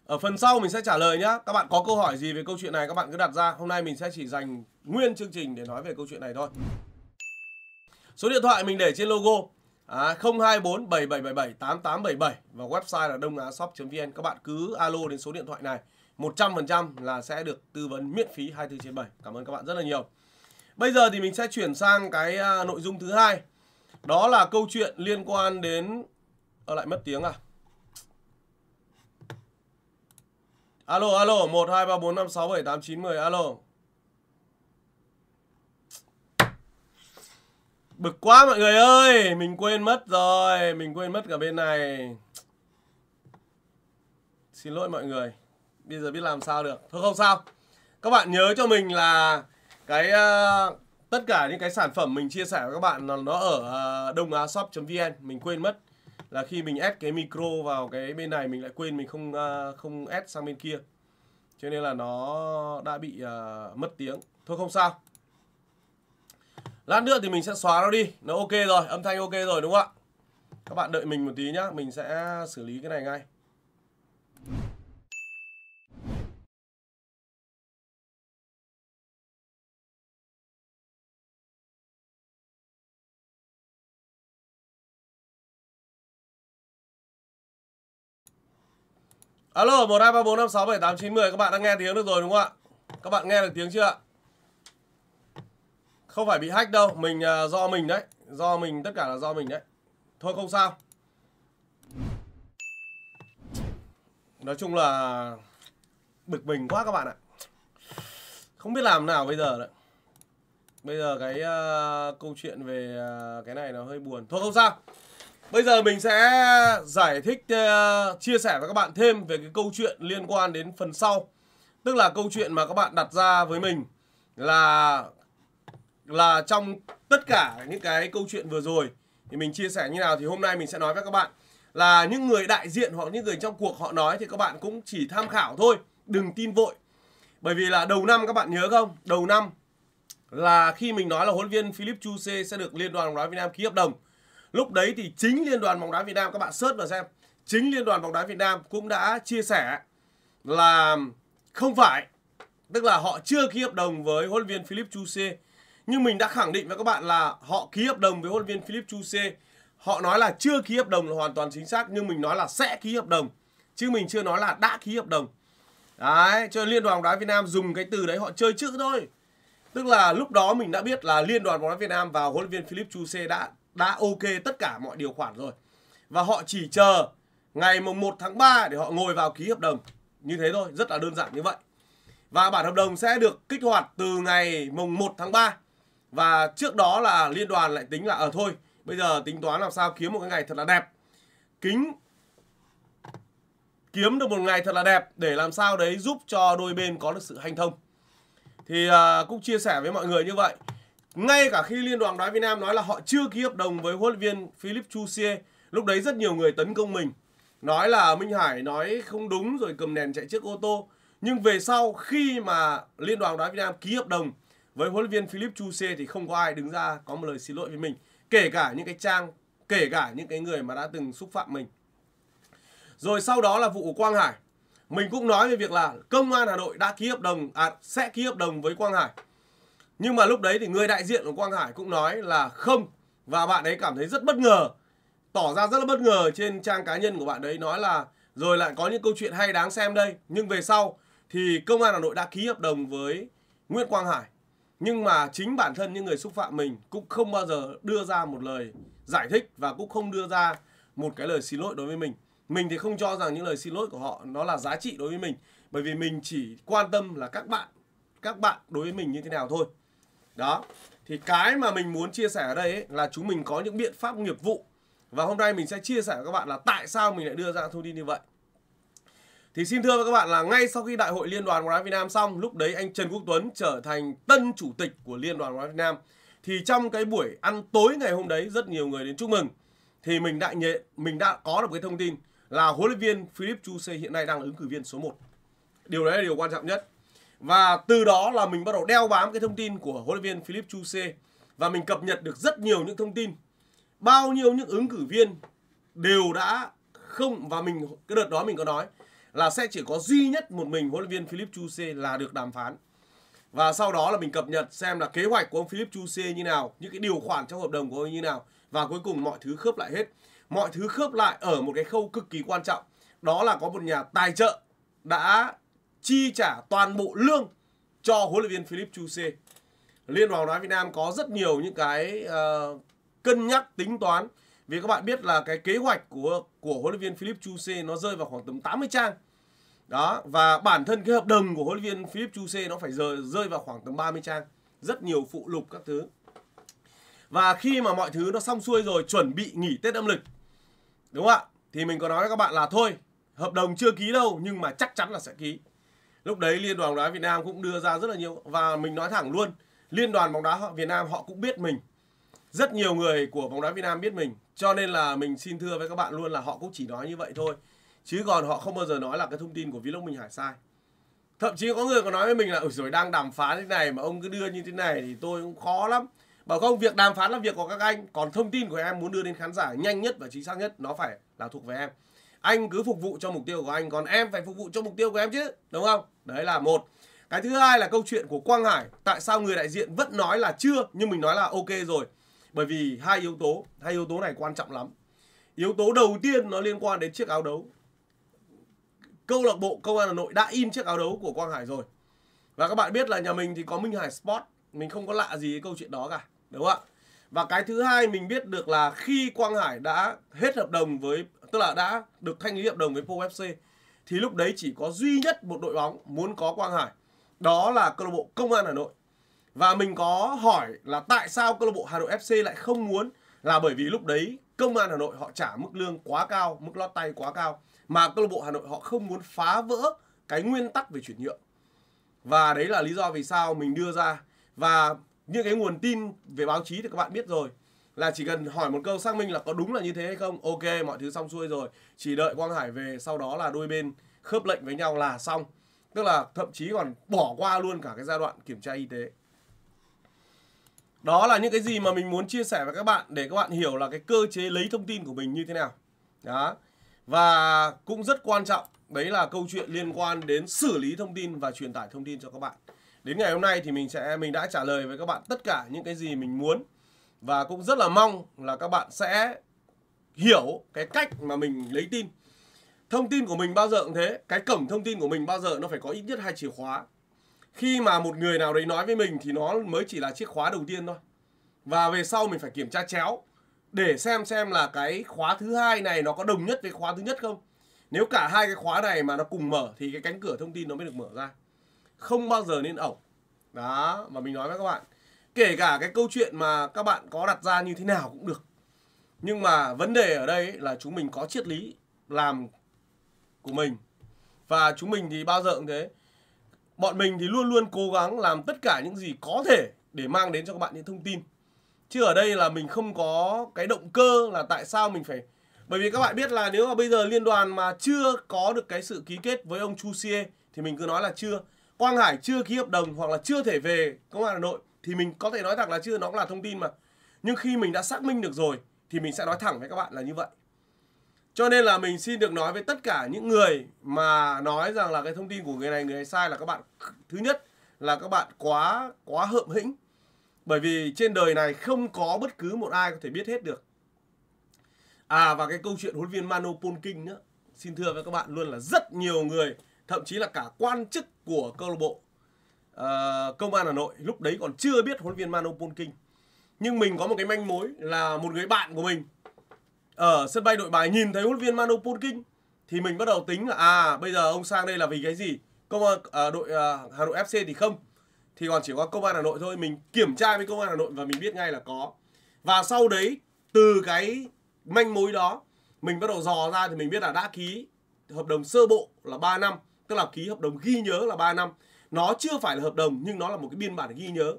ở phần sau mình sẽ trả lời nhá các bạn có câu hỏi gì về câu chuyện này các bạn cứ đặt ra hôm nay mình sẽ chỉ dành nguyên chương trình để nói về câu chuyện này thôi số điện thoại mình để trên logo À, 024 7777 8877 và website là đông á shop vn các bạn cứ alo đến số điện thoại này 100% là sẽ được tư vấn miễn phí 24 trên 7. Cảm ơn các bạn rất là nhiều. Bây giờ thì mình sẽ chuyển sang cái à, nội dung thứ hai. Đó là câu chuyện liên quan đến Ở ờ, lại mất tiếng à? Alo alo 1 2 3 4 5 6 7 8 9 10 alo. Bực quá mọi người ơi, mình quên mất rồi, mình quên mất cả bên này. Xin lỗi mọi người bây giờ biết làm sao được thôi không sao các bạn nhớ cho mình là cái uh, tất cả những cái sản phẩm mình chia sẻ với các bạn là nó ở uh, đông á shop vn mình quên mất là khi mình ép cái micro vào cái bên này mình lại quên mình không uh, không ép sang bên kia cho nên là nó đã bị uh, mất tiếng thôi không sao lát nữa thì mình sẽ xóa nó đi nó ok rồi âm thanh ok rồi đúng không ạ các bạn đợi mình một tí nhá mình sẽ xử lý cái này ngay Alo 12345678910 các bạn đã nghe tiếng được rồi đúng không ạ? Các bạn nghe được tiếng chưa ạ? Không phải bị hack đâu, mình uh, do mình đấy, do mình tất cả là do mình đấy. Thôi không sao. Nói chung là bực mình quá các bạn ạ. Không biết làm nào bây giờ đấy. Bây giờ cái uh, câu chuyện về uh, cái này nó hơi buồn. Thôi không sao. Bây giờ mình sẽ giải thích, uh, chia sẻ với các bạn thêm về cái câu chuyện liên quan đến phần sau. Tức là câu chuyện mà các bạn đặt ra với mình là là trong tất cả những cái câu chuyện vừa rồi thì mình chia sẻ như nào thì hôm nay mình sẽ nói với các bạn là những người đại diện hoặc những người trong cuộc họ nói thì các bạn cũng chỉ tham khảo thôi, đừng tin vội. Bởi vì là đầu năm các bạn nhớ không? Đầu năm là khi mình nói là huấn viên Philip Chu Chuse sẽ được Liên đoàn bóng đá Việt Nam ký hợp đồng Lúc đấy thì chính Liên đoàn bóng đá Việt Nam các bạn search và xem, chính Liên đoàn bóng đá Việt Nam cũng đã chia sẻ là không phải tức là họ chưa ký hợp đồng với huấn luyện viên Philip Chu C Nhưng mình đã khẳng định với các bạn là họ ký hợp đồng với huấn luyện viên Philip Chu C Họ nói là chưa ký hợp đồng là hoàn toàn chính xác nhưng mình nói là sẽ ký hợp đồng chứ mình chưa nói là đã ký hợp đồng. Đấy, cho Liên đoàn bóng đá Việt Nam dùng cái từ đấy họ chơi chữ thôi. Tức là lúc đó mình đã biết là Liên đoàn bóng đá Việt Nam và huấn luyện viên Philip Chu C đã đã ok tất cả mọi điều khoản rồi. Và họ chỉ chờ ngày mùng 1 tháng 3 để họ ngồi vào ký hợp đồng. Như thế thôi, rất là đơn giản như vậy. Và bản hợp đồng sẽ được kích hoạt từ ngày mùng 1 tháng 3. Và trước đó là liên đoàn lại tính là ở ờ, à, thôi, bây giờ tính toán làm sao kiếm một cái ngày thật là đẹp. Kính kiếm được một ngày thật là đẹp để làm sao đấy giúp cho đôi bên có được sự hanh thông. Thì à, cũng chia sẻ với mọi người như vậy ngay cả khi Liên đoàn đá Việt Nam nói là họ chưa ký hợp đồng với huấn luyện viên Philip Chusie, lúc đấy rất nhiều người tấn công mình. Nói là Minh Hải nói không đúng rồi cầm đèn chạy trước ô tô. Nhưng về sau khi mà Liên đoàn đá Việt Nam ký hợp đồng với huấn luyện viên Philip Chusie thì không có ai đứng ra có một lời xin lỗi với mình, kể cả những cái trang, kể cả những cái người mà đã từng xúc phạm mình. Rồi sau đó là vụ của Quang Hải. Mình cũng nói về việc là công an Hà Nội đã ký hợp đồng à, sẽ ký hợp đồng với Quang Hải nhưng mà lúc đấy thì người đại diện của Quang Hải cũng nói là không và bạn ấy cảm thấy rất bất ngờ. Tỏ ra rất là bất ngờ trên trang cá nhân của bạn ấy nói là rồi lại có những câu chuyện hay đáng xem đây. Nhưng về sau thì công an Hà Nội đã ký hợp đồng với Nguyễn Quang Hải. Nhưng mà chính bản thân những người xúc phạm mình cũng không bao giờ đưa ra một lời giải thích và cũng không đưa ra một cái lời xin lỗi đối với mình. Mình thì không cho rằng những lời xin lỗi của họ nó là giá trị đối với mình bởi vì mình chỉ quan tâm là các bạn các bạn đối với mình như thế nào thôi đó thì cái mà mình muốn chia sẻ ở đây ấy, là chúng mình có những biện pháp nghiệp vụ và hôm nay mình sẽ chia sẻ với các bạn là tại sao mình lại đưa ra thông tin như vậy thì xin thưa với các bạn là ngay sau khi đại hội liên đoàn bóng đá Việt Nam xong lúc đấy anh Trần Quốc Tuấn trở thành tân chủ tịch của liên đoàn bóng đá Việt Nam thì trong cái buổi ăn tối ngày hôm đấy rất nhiều người đến chúc mừng thì mình đã nhẹ mình đã có được cái thông tin là huấn luyện viên Philip Chu Sê hiện nay đang là ứng cử viên số 1. Điều đấy là điều quan trọng nhất. Và từ đó là mình bắt đầu đeo bám cái thông tin của huấn luyện viên Philip Chuse và mình cập nhật được rất nhiều những thông tin. Bao nhiêu những ứng cử viên đều đã không và mình cái đợt đó mình có nói là sẽ chỉ có duy nhất một mình huấn luyện viên Philip Chuse là được đàm phán. Và sau đó là mình cập nhật xem là kế hoạch của ông Philip Chuse như nào, những cái điều khoản trong hợp đồng của ông như nào và cuối cùng mọi thứ khớp lại hết. Mọi thứ khớp lại ở một cái khâu cực kỳ quan trọng, đó là có một nhà tài trợ đã chi trả toàn bộ lương cho huấn luyện viên Philip Chu Xê. Liên đoàn bóng đá Việt Nam có rất nhiều những cái uh, cân nhắc tính toán vì các bạn biết là cái kế hoạch của của huấn luyện viên Philip Chu Xê nó rơi vào khoảng tầm 80 trang. Đó, và bản thân cái hợp đồng của huấn luyện viên Philip Chu Xê nó phải rơi, rơi vào khoảng tầm 30 trang. Rất nhiều phụ lục các thứ. Và khi mà mọi thứ nó xong xuôi rồi chuẩn bị nghỉ Tết âm lịch. Đúng không ạ? Thì mình có nói với các bạn là thôi, hợp đồng chưa ký đâu nhưng mà chắc chắn là sẽ ký lúc đấy liên đoàn bóng đá Việt Nam cũng đưa ra rất là nhiều và mình nói thẳng luôn liên đoàn bóng đá họ Việt Nam họ cũng biết mình rất nhiều người của bóng đá Việt Nam biết mình cho nên là mình xin thưa với các bạn luôn là họ cũng chỉ nói như vậy thôi chứ còn họ không bao giờ nói là cái thông tin của vlog mình hải sai thậm chí có người còn nói với mình là ừ rồi đang đàm phán thế này mà ông cứ đưa như thế này thì tôi cũng khó lắm bảo không việc đàm phán là việc của các anh còn thông tin của em muốn đưa đến khán giả nhanh nhất và chính xác nhất nó phải là thuộc về em anh cứ phục vụ cho mục tiêu của anh còn em phải phục vụ cho mục tiêu của em chứ đúng không đấy là một cái thứ hai là câu chuyện của quang hải tại sao người đại diện vẫn nói là chưa nhưng mình nói là ok rồi bởi vì hai yếu tố hai yếu tố này quan trọng lắm yếu tố đầu tiên nó liên quan đến chiếc áo đấu câu lạc bộ công an hà nội đã in chiếc áo đấu của quang hải rồi và các bạn biết là nhà mình thì có minh hải sport mình không có lạ gì cái câu chuyện đó cả đúng không ạ và cái thứ hai mình biết được là khi quang hải đã hết hợp đồng với tức là đã được thanh lý hợp đồng với po fc thì lúc đấy chỉ có duy nhất một đội bóng muốn có Quang Hải. Đó là câu lạc bộ Công an Hà Nội. Và mình có hỏi là tại sao câu lạc bộ Hà Nội FC lại không muốn là bởi vì lúc đấy Công an Hà Nội họ trả mức lương quá cao, mức lót tay quá cao mà câu lạc bộ Hà Nội họ không muốn phá vỡ cái nguyên tắc về chuyển nhượng. Và đấy là lý do vì sao mình đưa ra và những cái nguồn tin về báo chí thì các bạn biết rồi là chỉ cần hỏi một câu xác minh là có đúng là như thế hay không ok mọi thứ xong xuôi rồi chỉ đợi quang hải về sau đó là đôi bên khớp lệnh với nhau là xong tức là thậm chí còn bỏ qua luôn cả cái giai đoạn kiểm tra y tế đó là những cái gì mà mình muốn chia sẻ với các bạn để các bạn hiểu là cái cơ chế lấy thông tin của mình như thế nào đó và cũng rất quan trọng đấy là câu chuyện liên quan đến xử lý thông tin và truyền tải thông tin cho các bạn đến ngày hôm nay thì mình sẽ mình đã trả lời với các bạn tất cả những cái gì mình muốn và cũng rất là mong là các bạn sẽ hiểu cái cách mà mình lấy tin thông tin của mình bao giờ cũng thế cái cổng thông tin của mình bao giờ nó phải có ít nhất hai chìa khóa khi mà một người nào đấy nói với mình thì nó mới chỉ là chiếc khóa đầu tiên thôi và về sau mình phải kiểm tra chéo để xem xem là cái khóa thứ hai này nó có đồng nhất với khóa thứ nhất không nếu cả hai cái khóa này mà nó cùng mở thì cái cánh cửa thông tin nó mới được mở ra không bao giờ nên ẩu đó mà mình nói với các bạn kể cả cái câu chuyện mà các bạn có đặt ra như thế nào cũng được nhưng mà vấn đề ở đây là chúng mình có triết lý làm của mình và chúng mình thì bao giờ cũng thế bọn mình thì luôn luôn cố gắng làm tất cả những gì có thể để mang đến cho các bạn những thông tin chứ ở đây là mình không có cái động cơ là tại sao mình phải bởi vì các bạn biết là nếu mà bây giờ liên đoàn mà chưa có được cái sự ký kết với ông Chu Xie thì mình cứ nói là chưa Quang Hải chưa ký hợp đồng hoặc là chưa thể về công an Hà Nội thì mình có thể nói thẳng là chưa nó cũng là thông tin mà nhưng khi mình đã xác minh được rồi thì mình sẽ nói thẳng với các bạn là như vậy cho nên là mình xin được nói với tất cả những người mà nói rằng là cái thông tin của người này người này sai là các bạn thứ nhất là các bạn quá quá hợm hĩnh bởi vì trên đời này không có bất cứ một ai có thể biết hết được à và cái câu chuyện huấn viên Mano Polking nữa xin thưa với các bạn luôn là rất nhiều người thậm chí là cả quan chức của câu lạc bộ Ờ, công an Hà Nội lúc đấy còn chưa biết huấn viên Manu Polking nhưng mình có một cái manh mối là một người bạn của mình ở sân bay nội bài nhìn thấy huấn viên Manu Polking thì mình bắt đầu tính là à bây giờ ông sang đây là vì cái gì công an à, đội à, Hà Nội FC thì không thì còn chỉ có công an Hà Nội thôi mình kiểm tra với công an Hà Nội và mình biết ngay là có và sau đấy từ cái manh mối đó mình bắt đầu dò ra thì mình biết là đã ký hợp đồng sơ bộ là 3 năm tức là ký hợp đồng ghi nhớ là 3 năm nó chưa phải là hợp đồng nhưng nó là một cái biên bản ghi nhớ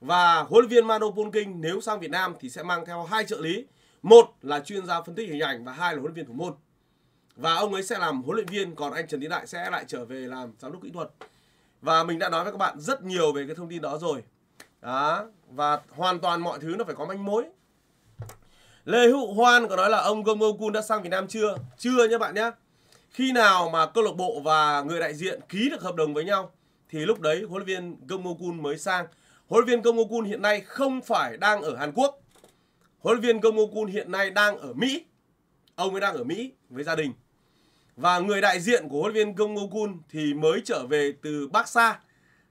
và huấn luyện viên Mano Polking nếu sang Việt Nam thì sẽ mang theo hai trợ lý một là chuyên gia phân tích hình ảnh và hai là huấn luyện viên thủ môn và ông ấy sẽ làm huấn luyện viên còn anh Trần Tiến Đại sẽ lại trở về làm giám đốc kỹ thuật và mình đã nói với các bạn rất nhiều về cái thông tin đó rồi đó và hoàn toàn mọi thứ nó phải có manh mối Lê Hữu Hoan có nói là ông Gom Kun đã sang Việt Nam chưa chưa nhé bạn nhé khi nào mà câu lạc bộ và người đại diện ký được hợp đồng với nhau thì lúc đấy huấn luyện viên Gong Mokun mới sang. Huấn luyện viên Gong Mokun hiện nay không phải đang ở Hàn Quốc. Huấn luyện viên Gong Mokun hiện nay đang ở Mỹ. Ông ấy đang ở Mỹ với gia đình. Và người đại diện của huấn luyện viên Gong Mokun thì mới trở về từ Bắc Sa.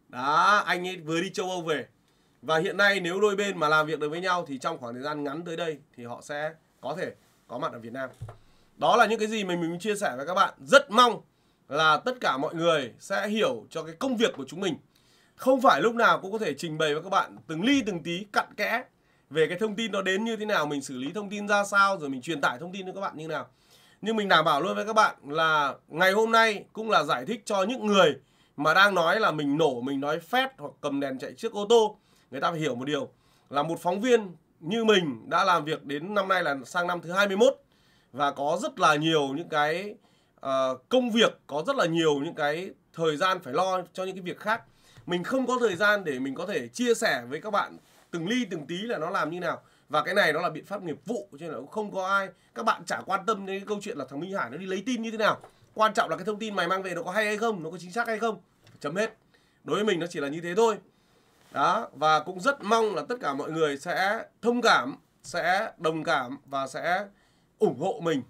Đó, anh ấy vừa đi châu Âu về. Và hiện nay nếu đôi bên mà làm việc được với nhau thì trong khoảng thời gian ngắn tới đây thì họ sẽ có thể có mặt ở Việt Nam. Đó là những cái gì mình mình chia sẻ với các bạn. Rất mong là tất cả mọi người sẽ hiểu cho cái công việc của chúng mình. Không phải lúc nào cũng có thể trình bày với các bạn từng ly từng tí cặn kẽ về cái thông tin nó đến như thế nào, mình xử lý thông tin ra sao rồi mình truyền tải thông tin cho các bạn như nào. Nhưng mình đảm bảo luôn với các bạn là ngày hôm nay cũng là giải thích cho những người mà đang nói là mình nổ, mình nói phét hoặc cầm đèn chạy trước ô tô. Người ta phải hiểu một điều là một phóng viên như mình đã làm việc đến năm nay là sang năm thứ 21 và có rất là nhiều những cái Ờ, công việc có rất là nhiều những cái thời gian phải lo cho những cái việc khác mình không có thời gian để mình có thể chia sẻ với các bạn từng ly từng tí là nó làm như nào và cái này nó là biện pháp nghiệp vụ cho nên là không có ai các bạn chả quan tâm đến cái câu chuyện là thằng Minh Hải nó đi lấy tin như thế nào quan trọng là cái thông tin mày mang về nó có hay hay không nó có chính xác hay không chấm hết đối với mình nó chỉ là như thế thôi đó và cũng rất mong là tất cả mọi người sẽ thông cảm sẽ đồng cảm và sẽ ủng hộ mình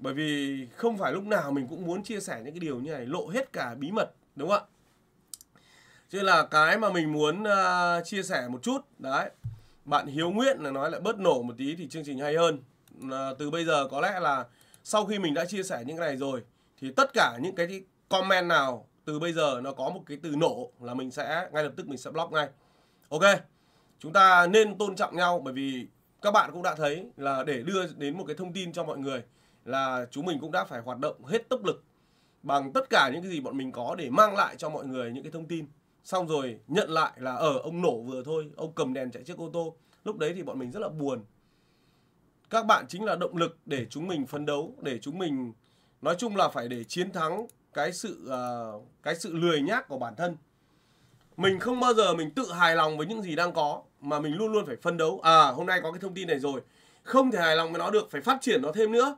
bởi vì không phải lúc nào mình cũng muốn chia sẻ những cái điều như này lộ hết cả bí mật đúng không ạ chứ là cái mà mình muốn uh, chia sẻ một chút đấy bạn hiếu nguyện là nói lại bớt nổ một tí thì chương trình hay hơn uh, từ bây giờ có lẽ là sau khi mình đã chia sẻ những cái này rồi thì tất cả những cái comment nào từ bây giờ nó có một cái từ nổ là mình sẽ ngay lập tức mình sẽ block ngay ok chúng ta nên tôn trọng nhau bởi vì các bạn cũng đã thấy là để đưa đến một cái thông tin cho mọi người là chúng mình cũng đã phải hoạt động hết tốc lực bằng tất cả những cái gì bọn mình có để mang lại cho mọi người những cái thông tin xong rồi nhận lại là ở ờ, ông nổ vừa thôi ông cầm đèn chạy chiếc ô tô lúc đấy thì bọn mình rất là buồn các bạn chính là động lực để chúng mình phấn đấu để chúng mình nói chung là phải để chiến thắng cái sự uh, cái sự lười nhác của bản thân mình không bao giờ mình tự hài lòng với những gì đang có mà mình luôn luôn phải phân đấu à hôm nay có cái thông tin này rồi không thể hài lòng với nó được phải phát triển nó thêm nữa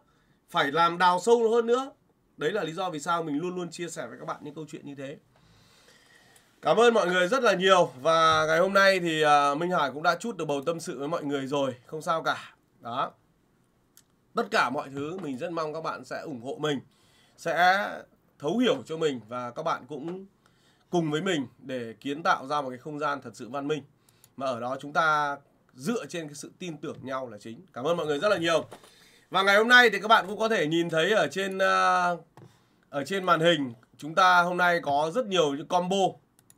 phải làm đào sâu hơn nữa đấy là lý do vì sao mình luôn luôn chia sẻ với các bạn những câu chuyện như thế cảm ơn mọi người rất là nhiều và ngày hôm nay thì à, minh hải cũng đã chút được bầu tâm sự với mọi người rồi không sao cả đó tất cả mọi thứ mình rất mong các bạn sẽ ủng hộ mình sẽ thấu hiểu cho mình và các bạn cũng cùng với mình để kiến tạo ra một cái không gian thật sự văn minh mà ở đó chúng ta dựa trên cái sự tin tưởng nhau là chính cảm ơn mọi người rất là nhiều và ngày hôm nay thì các bạn cũng có thể nhìn thấy ở trên ờ, ở trên màn hình chúng ta hôm nay có rất nhiều những combo,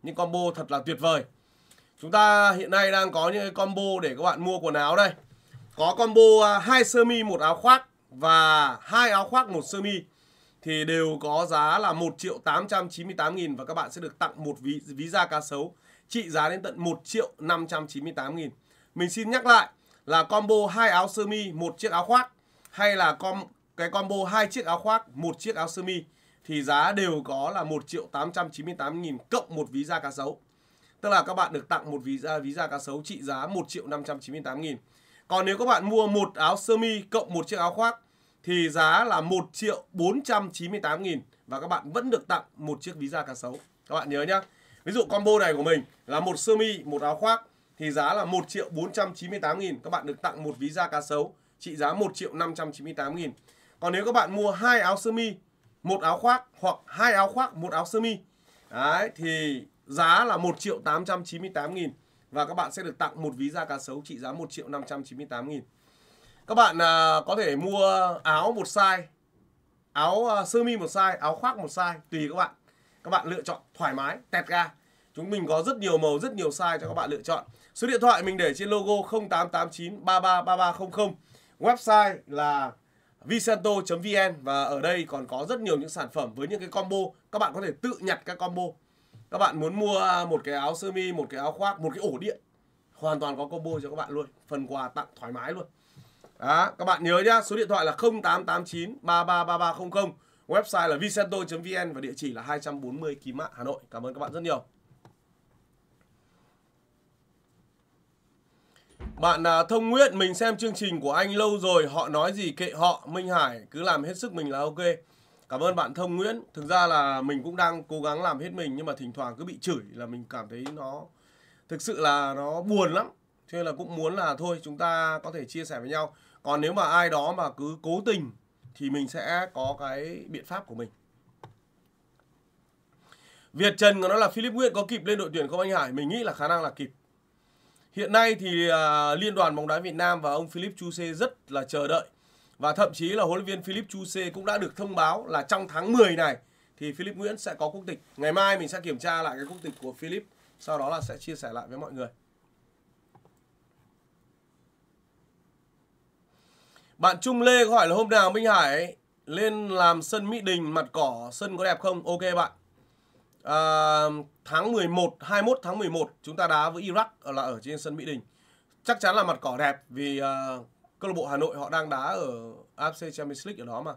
những combo thật là tuyệt vời. Chúng ta hiện nay đang có những combo để các bạn mua quần áo đây. Có combo ờ, hai sơ mi một áo khoác và hai áo khoác một sơ mi thì đều có giá là 1 triệu 898 nghìn và các bạn sẽ được tặng một ví, ví da cá sấu trị giá đến tận 1 triệu 598 nghìn. Mình xin nhắc lại là combo hai áo sơ mi, một chiếc áo khoác hay là com cái combo hai chiếc áo khoác, một chiếc áo sơ mi thì giá đều có là 1 triệu 898 nghìn cộng một ví da cá sấu. Tức là các bạn được tặng một ví da ví da cá sấu trị giá 1 triệu 598 nghìn. Còn nếu các bạn mua một áo sơ mi cộng một chiếc áo khoác thì giá là 1 triệu 498 nghìn và các bạn vẫn được tặng một chiếc ví da cá sấu. Các bạn nhớ nhá. Ví dụ combo này của mình là một sơ mi, một áo khoác thì giá là 1 triệu 498 nghìn. Các bạn được tặng một ví da cá sấu trị giá 1 triệu 598 nghìn. Còn nếu các bạn mua hai áo sơ mi, một áo khoác hoặc hai áo khoác, một áo sơ mi Đấy, thì giá là 1 triệu 898 nghìn và các bạn sẽ được tặng một ví da cá sấu trị giá 1 triệu 598 nghìn. Các bạn à, có thể mua áo một size, áo à, sơ mi một size, áo khoác một size, tùy các bạn. Các bạn lựa chọn thoải mái, tẹt ga. Chúng mình có rất nhiều màu, rất nhiều size cho các bạn lựa chọn. Số điện thoại mình để trên logo 0889 333300 website là visanto.vn và ở đây còn có rất nhiều những sản phẩm với những cái combo các bạn có thể tự nhặt các combo các bạn muốn mua một cái áo sơ mi một cái áo khoác một cái ổ điện hoàn toàn có combo cho các bạn luôn phần quà tặng thoải mái luôn đó, các bạn nhớ nhá số điện thoại là 0889 333300 website là visanto.vn và địa chỉ là 240 Kim Mã Hà Nội cảm ơn các bạn rất nhiều Bạn à, Thông Nguyễn, mình xem chương trình của anh lâu rồi, họ nói gì kệ họ, Minh Hải cứ làm hết sức mình là ok. Cảm ơn bạn Thông Nguyễn. Thực ra là mình cũng đang cố gắng làm hết mình nhưng mà thỉnh thoảng cứ bị chửi là mình cảm thấy nó thực sự là nó buồn lắm. Cho nên là cũng muốn là thôi chúng ta có thể chia sẻ với nhau. Còn nếu mà ai đó mà cứ cố tình thì mình sẽ có cái biện pháp của mình. Việt Trần của nó là Philip Nguyễn có kịp lên đội tuyển không anh Hải? Mình nghĩ là khả năng là kịp. Hiện nay thì à, Liên đoàn bóng đá Việt Nam và ông Philip Chu Sê rất là chờ đợi. Và thậm chí là huấn luyện viên Philip Chu Sê cũng đã được thông báo là trong tháng 10 này thì Philip Nguyễn sẽ có quốc tịch. Ngày mai mình sẽ kiểm tra lại cái quốc tịch của Philip, sau đó là sẽ chia sẻ lại với mọi người. Bạn Trung Lê có hỏi là hôm nào Minh Hải lên làm sân Mỹ Đình mặt cỏ sân có đẹp không? Ok bạn à, tháng 11 21 tháng 11 chúng ta đá với Iraq ờ, là ở trên sân Mỹ Đình chắc chắn là mặt cỏ đẹp vì à, câu lạc bộ Hà Nội họ đang đá ở AFC Champions League ở đó mà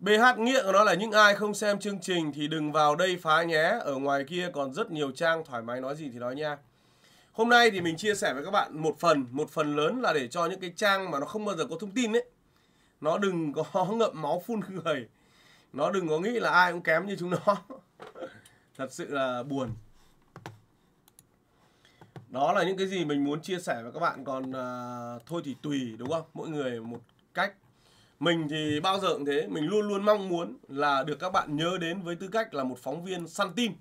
BH nghĩa của nó là những ai không xem chương trình thì đừng vào đây phá nhé. Ở ngoài kia còn rất nhiều trang thoải mái nói gì thì nói nha. Hôm nay thì mình chia sẻ với các bạn một phần, một phần lớn là để cho những cái trang mà nó không bao giờ có thông tin ấy. Nó đừng có ngậm máu phun người nó đừng có nghĩ là ai cũng kém như chúng nó thật sự là buồn đó là những cái gì mình muốn chia sẻ với các bạn còn à, thôi thì tùy đúng không mỗi người một cách mình thì bao giờ cũng thế mình luôn luôn mong muốn là được các bạn nhớ đến với tư cách là một phóng viên săn tin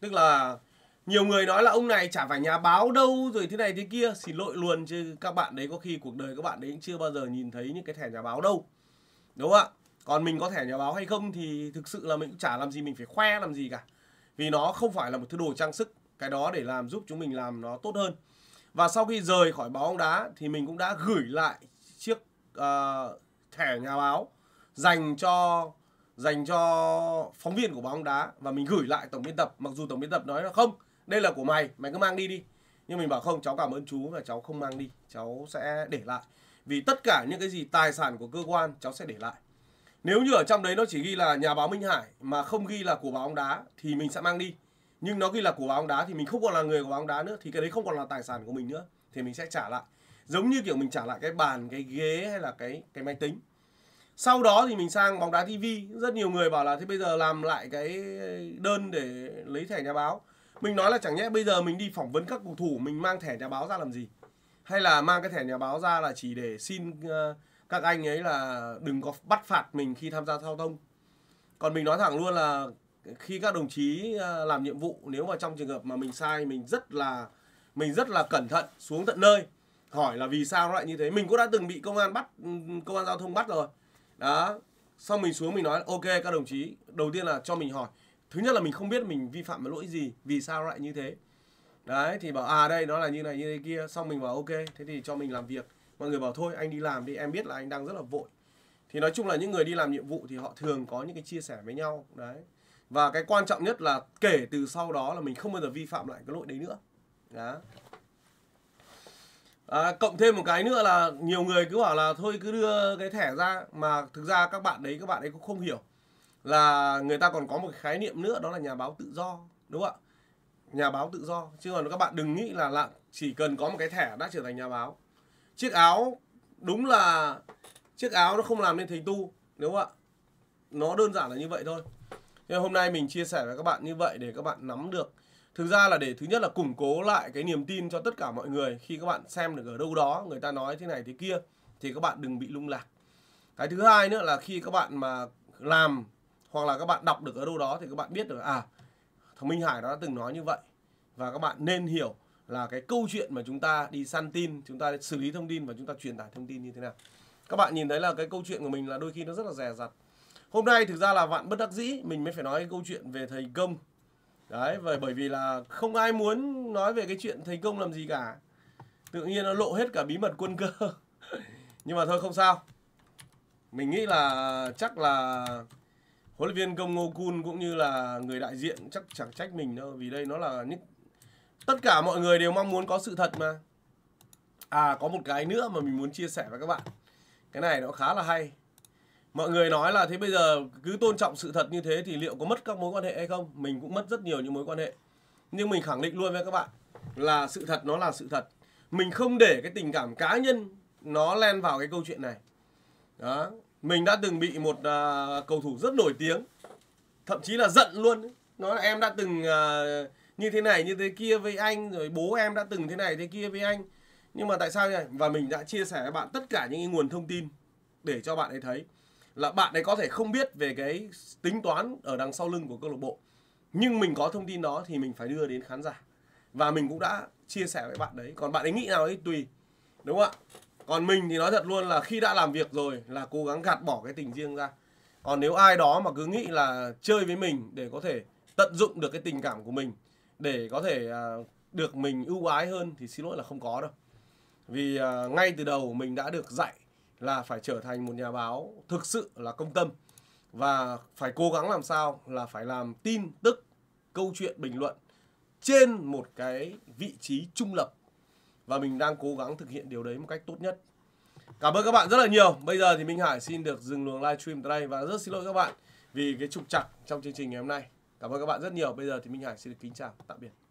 tức là nhiều người nói là ông này chả phải nhà báo đâu rồi thế này thế kia xin lỗi luôn chứ các bạn đấy có khi cuộc đời các bạn đấy cũng chưa bao giờ nhìn thấy những cái thẻ nhà báo đâu đúng không ạ còn mình có thẻ nhà báo hay không thì thực sự là mình cũng chả làm gì mình phải khoe làm gì cả vì nó không phải là một thứ đồ trang sức cái đó để làm giúp chúng mình làm nó tốt hơn và sau khi rời khỏi báo bóng đá thì mình cũng đã gửi lại chiếc uh, thẻ nhà báo dành cho dành cho phóng viên của báo bóng đá và mình gửi lại tổng biên tập mặc dù tổng biên tập nói là không đây là của mày mày cứ mang đi đi nhưng mình bảo không cháu cảm ơn chú và cháu không mang đi cháu sẽ để lại vì tất cả những cái gì tài sản của cơ quan cháu sẽ để lại nếu như ở trong đấy nó chỉ ghi là nhà báo Minh Hải mà không ghi là của báo bóng đá thì mình sẽ mang đi nhưng nó ghi là của báo bóng đá thì mình không còn là người của báo bóng đá nữa thì cái đấy không còn là tài sản của mình nữa thì mình sẽ trả lại giống như kiểu mình trả lại cái bàn cái ghế hay là cái cái máy tính sau đó thì mình sang bóng đá TV rất nhiều người bảo là thế bây giờ làm lại cái đơn để lấy thẻ nhà báo mình nói là chẳng nhẽ bây giờ mình đi phỏng vấn các cầu thủ mình mang thẻ nhà báo ra làm gì hay là mang cái thẻ nhà báo ra là chỉ để xin uh, các anh ấy là đừng có bắt phạt mình khi tham gia giao thông còn mình nói thẳng luôn là khi các đồng chí ờ, làm nhiệm vụ nếu mà trong trường hợp mà mình sai mình rất là mình rất là cẩn thận xuống tận nơi hỏi là vì sao nó lại như thế mình cũng đã từng bị công an bắt ừ, công an giao thông bắt rồi đó xong mình xuống mình nói ok các đồng chí đầu tiên là cho mình hỏi thứ nhất là mình không biết mình vi phạm cái lỗi gì vì sao lại như thế đấy thì bảo à đây nó là như này như thế kia xong mình bảo ok thế thì cho mình làm việc mọi người bảo thôi anh đi làm đi em biết là anh đang rất là vội thì nói chung là những người đi làm nhiệm vụ thì họ thường có những cái chia sẻ với nhau đấy và cái quan trọng nhất là kể từ sau đó là mình không bao giờ vi phạm lại cái lỗi đấy nữa đó à, cộng thêm một cái nữa là nhiều người cứ bảo là thôi cứ đưa cái thẻ ra mà thực ra các bạn đấy các bạn ấy cũng không hiểu là người ta còn có một cái khái niệm nữa đó là nhà báo tự do đúng không ạ nhà báo tự do chứ còn các bạn đừng nghĩ là lặng chỉ cần có một cái thẻ đã trở thành nhà báo chiếc áo đúng là chiếc áo nó không làm nên thầy tu đúng không ạ nó đơn giản là như vậy thôi nên hôm nay mình chia sẻ với các bạn như vậy để các bạn nắm được thực ra là để thứ nhất là củng cố lại cái niềm tin cho tất cả mọi người khi các bạn xem được ở đâu đó người ta nói thế này thế kia thì các bạn đừng bị lung lạc cái thứ hai nữa là khi các bạn mà làm hoặc là các bạn đọc được ở đâu đó thì các bạn biết được à thằng Minh Hải nó đã từng nói như vậy và các bạn nên hiểu là cái câu chuyện mà chúng ta đi săn tin chúng ta xử lý thông tin và chúng ta truyền tải thông tin như thế nào các bạn nhìn thấy là cái câu chuyện của mình là đôi khi nó rất là rẻ rặt hôm nay thực ra là vạn bất đắc dĩ mình mới phải nói cái câu chuyện về thầy công đấy và bởi vì là không ai muốn nói về cái chuyện thầy công làm gì cả tự nhiên nó lộ hết cả bí mật quân cơ nhưng mà thôi không sao mình nghĩ là chắc là huấn luyện viên công ngô kun cũng như là người đại diện chắc chẳng trách mình đâu vì đây nó là những tất cả mọi người đều mong muốn có sự thật mà à có một cái nữa mà mình muốn chia sẻ với các bạn cái này nó khá là hay mọi người nói là thế bây giờ cứ tôn trọng sự thật như thế thì liệu có mất các mối quan hệ hay không mình cũng mất rất nhiều những mối quan hệ nhưng mình khẳng định luôn với các bạn là sự thật nó là sự thật mình không để cái tình cảm cá nhân nó len vào cái câu chuyện này đó mình đã từng bị một uh, cầu thủ rất nổi tiếng thậm chí là giận luôn nói là em đã từng uh, như thế này như thế kia với anh rồi bố em đã từng thế này thế kia với anh nhưng mà tại sao như này và mình đã chia sẻ với bạn tất cả những cái nguồn thông tin để cho bạn ấy thấy là bạn ấy có thể không biết về cái tính toán ở đằng sau lưng của câu lạc bộ nhưng mình có thông tin đó thì mình phải đưa đến khán giả và mình cũng đã chia sẻ với bạn đấy còn bạn ấy nghĩ nào ấy tùy đúng không ạ còn mình thì nói thật luôn là khi đã làm việc rồi là cố gắng gạt bỏ cái tình riêng ra còn nếu ai đó mà cứ nghĩ là chơi với mình để có thể tận dụng được cái tình cảm của mình để có thể à, được mình ưu ái hơn thì xin lỗi là không có đâu vì à, ngay từ đầu mình đã được dạy là phải trở thành một nhà báo thực sự là công tâm và phải cố gắng làm sao là phải làm tin tức câu chuyện bình luận trên một cái vị trí trung lập và mình đang cố gắng thực hiện điều đấy một cách tốt nhất cảm ơn các bạn rất là nhiều bây giờ thì minh hải xin được dừng luồng livestream tại đây và rất xin lỗi các bạn vì cái trục chặt trong chương trình ngày hôm nay Cảm ơn các bạn rất nhiều. Bây giờ thì Minh Hải xin được kính chào, tạm biệt.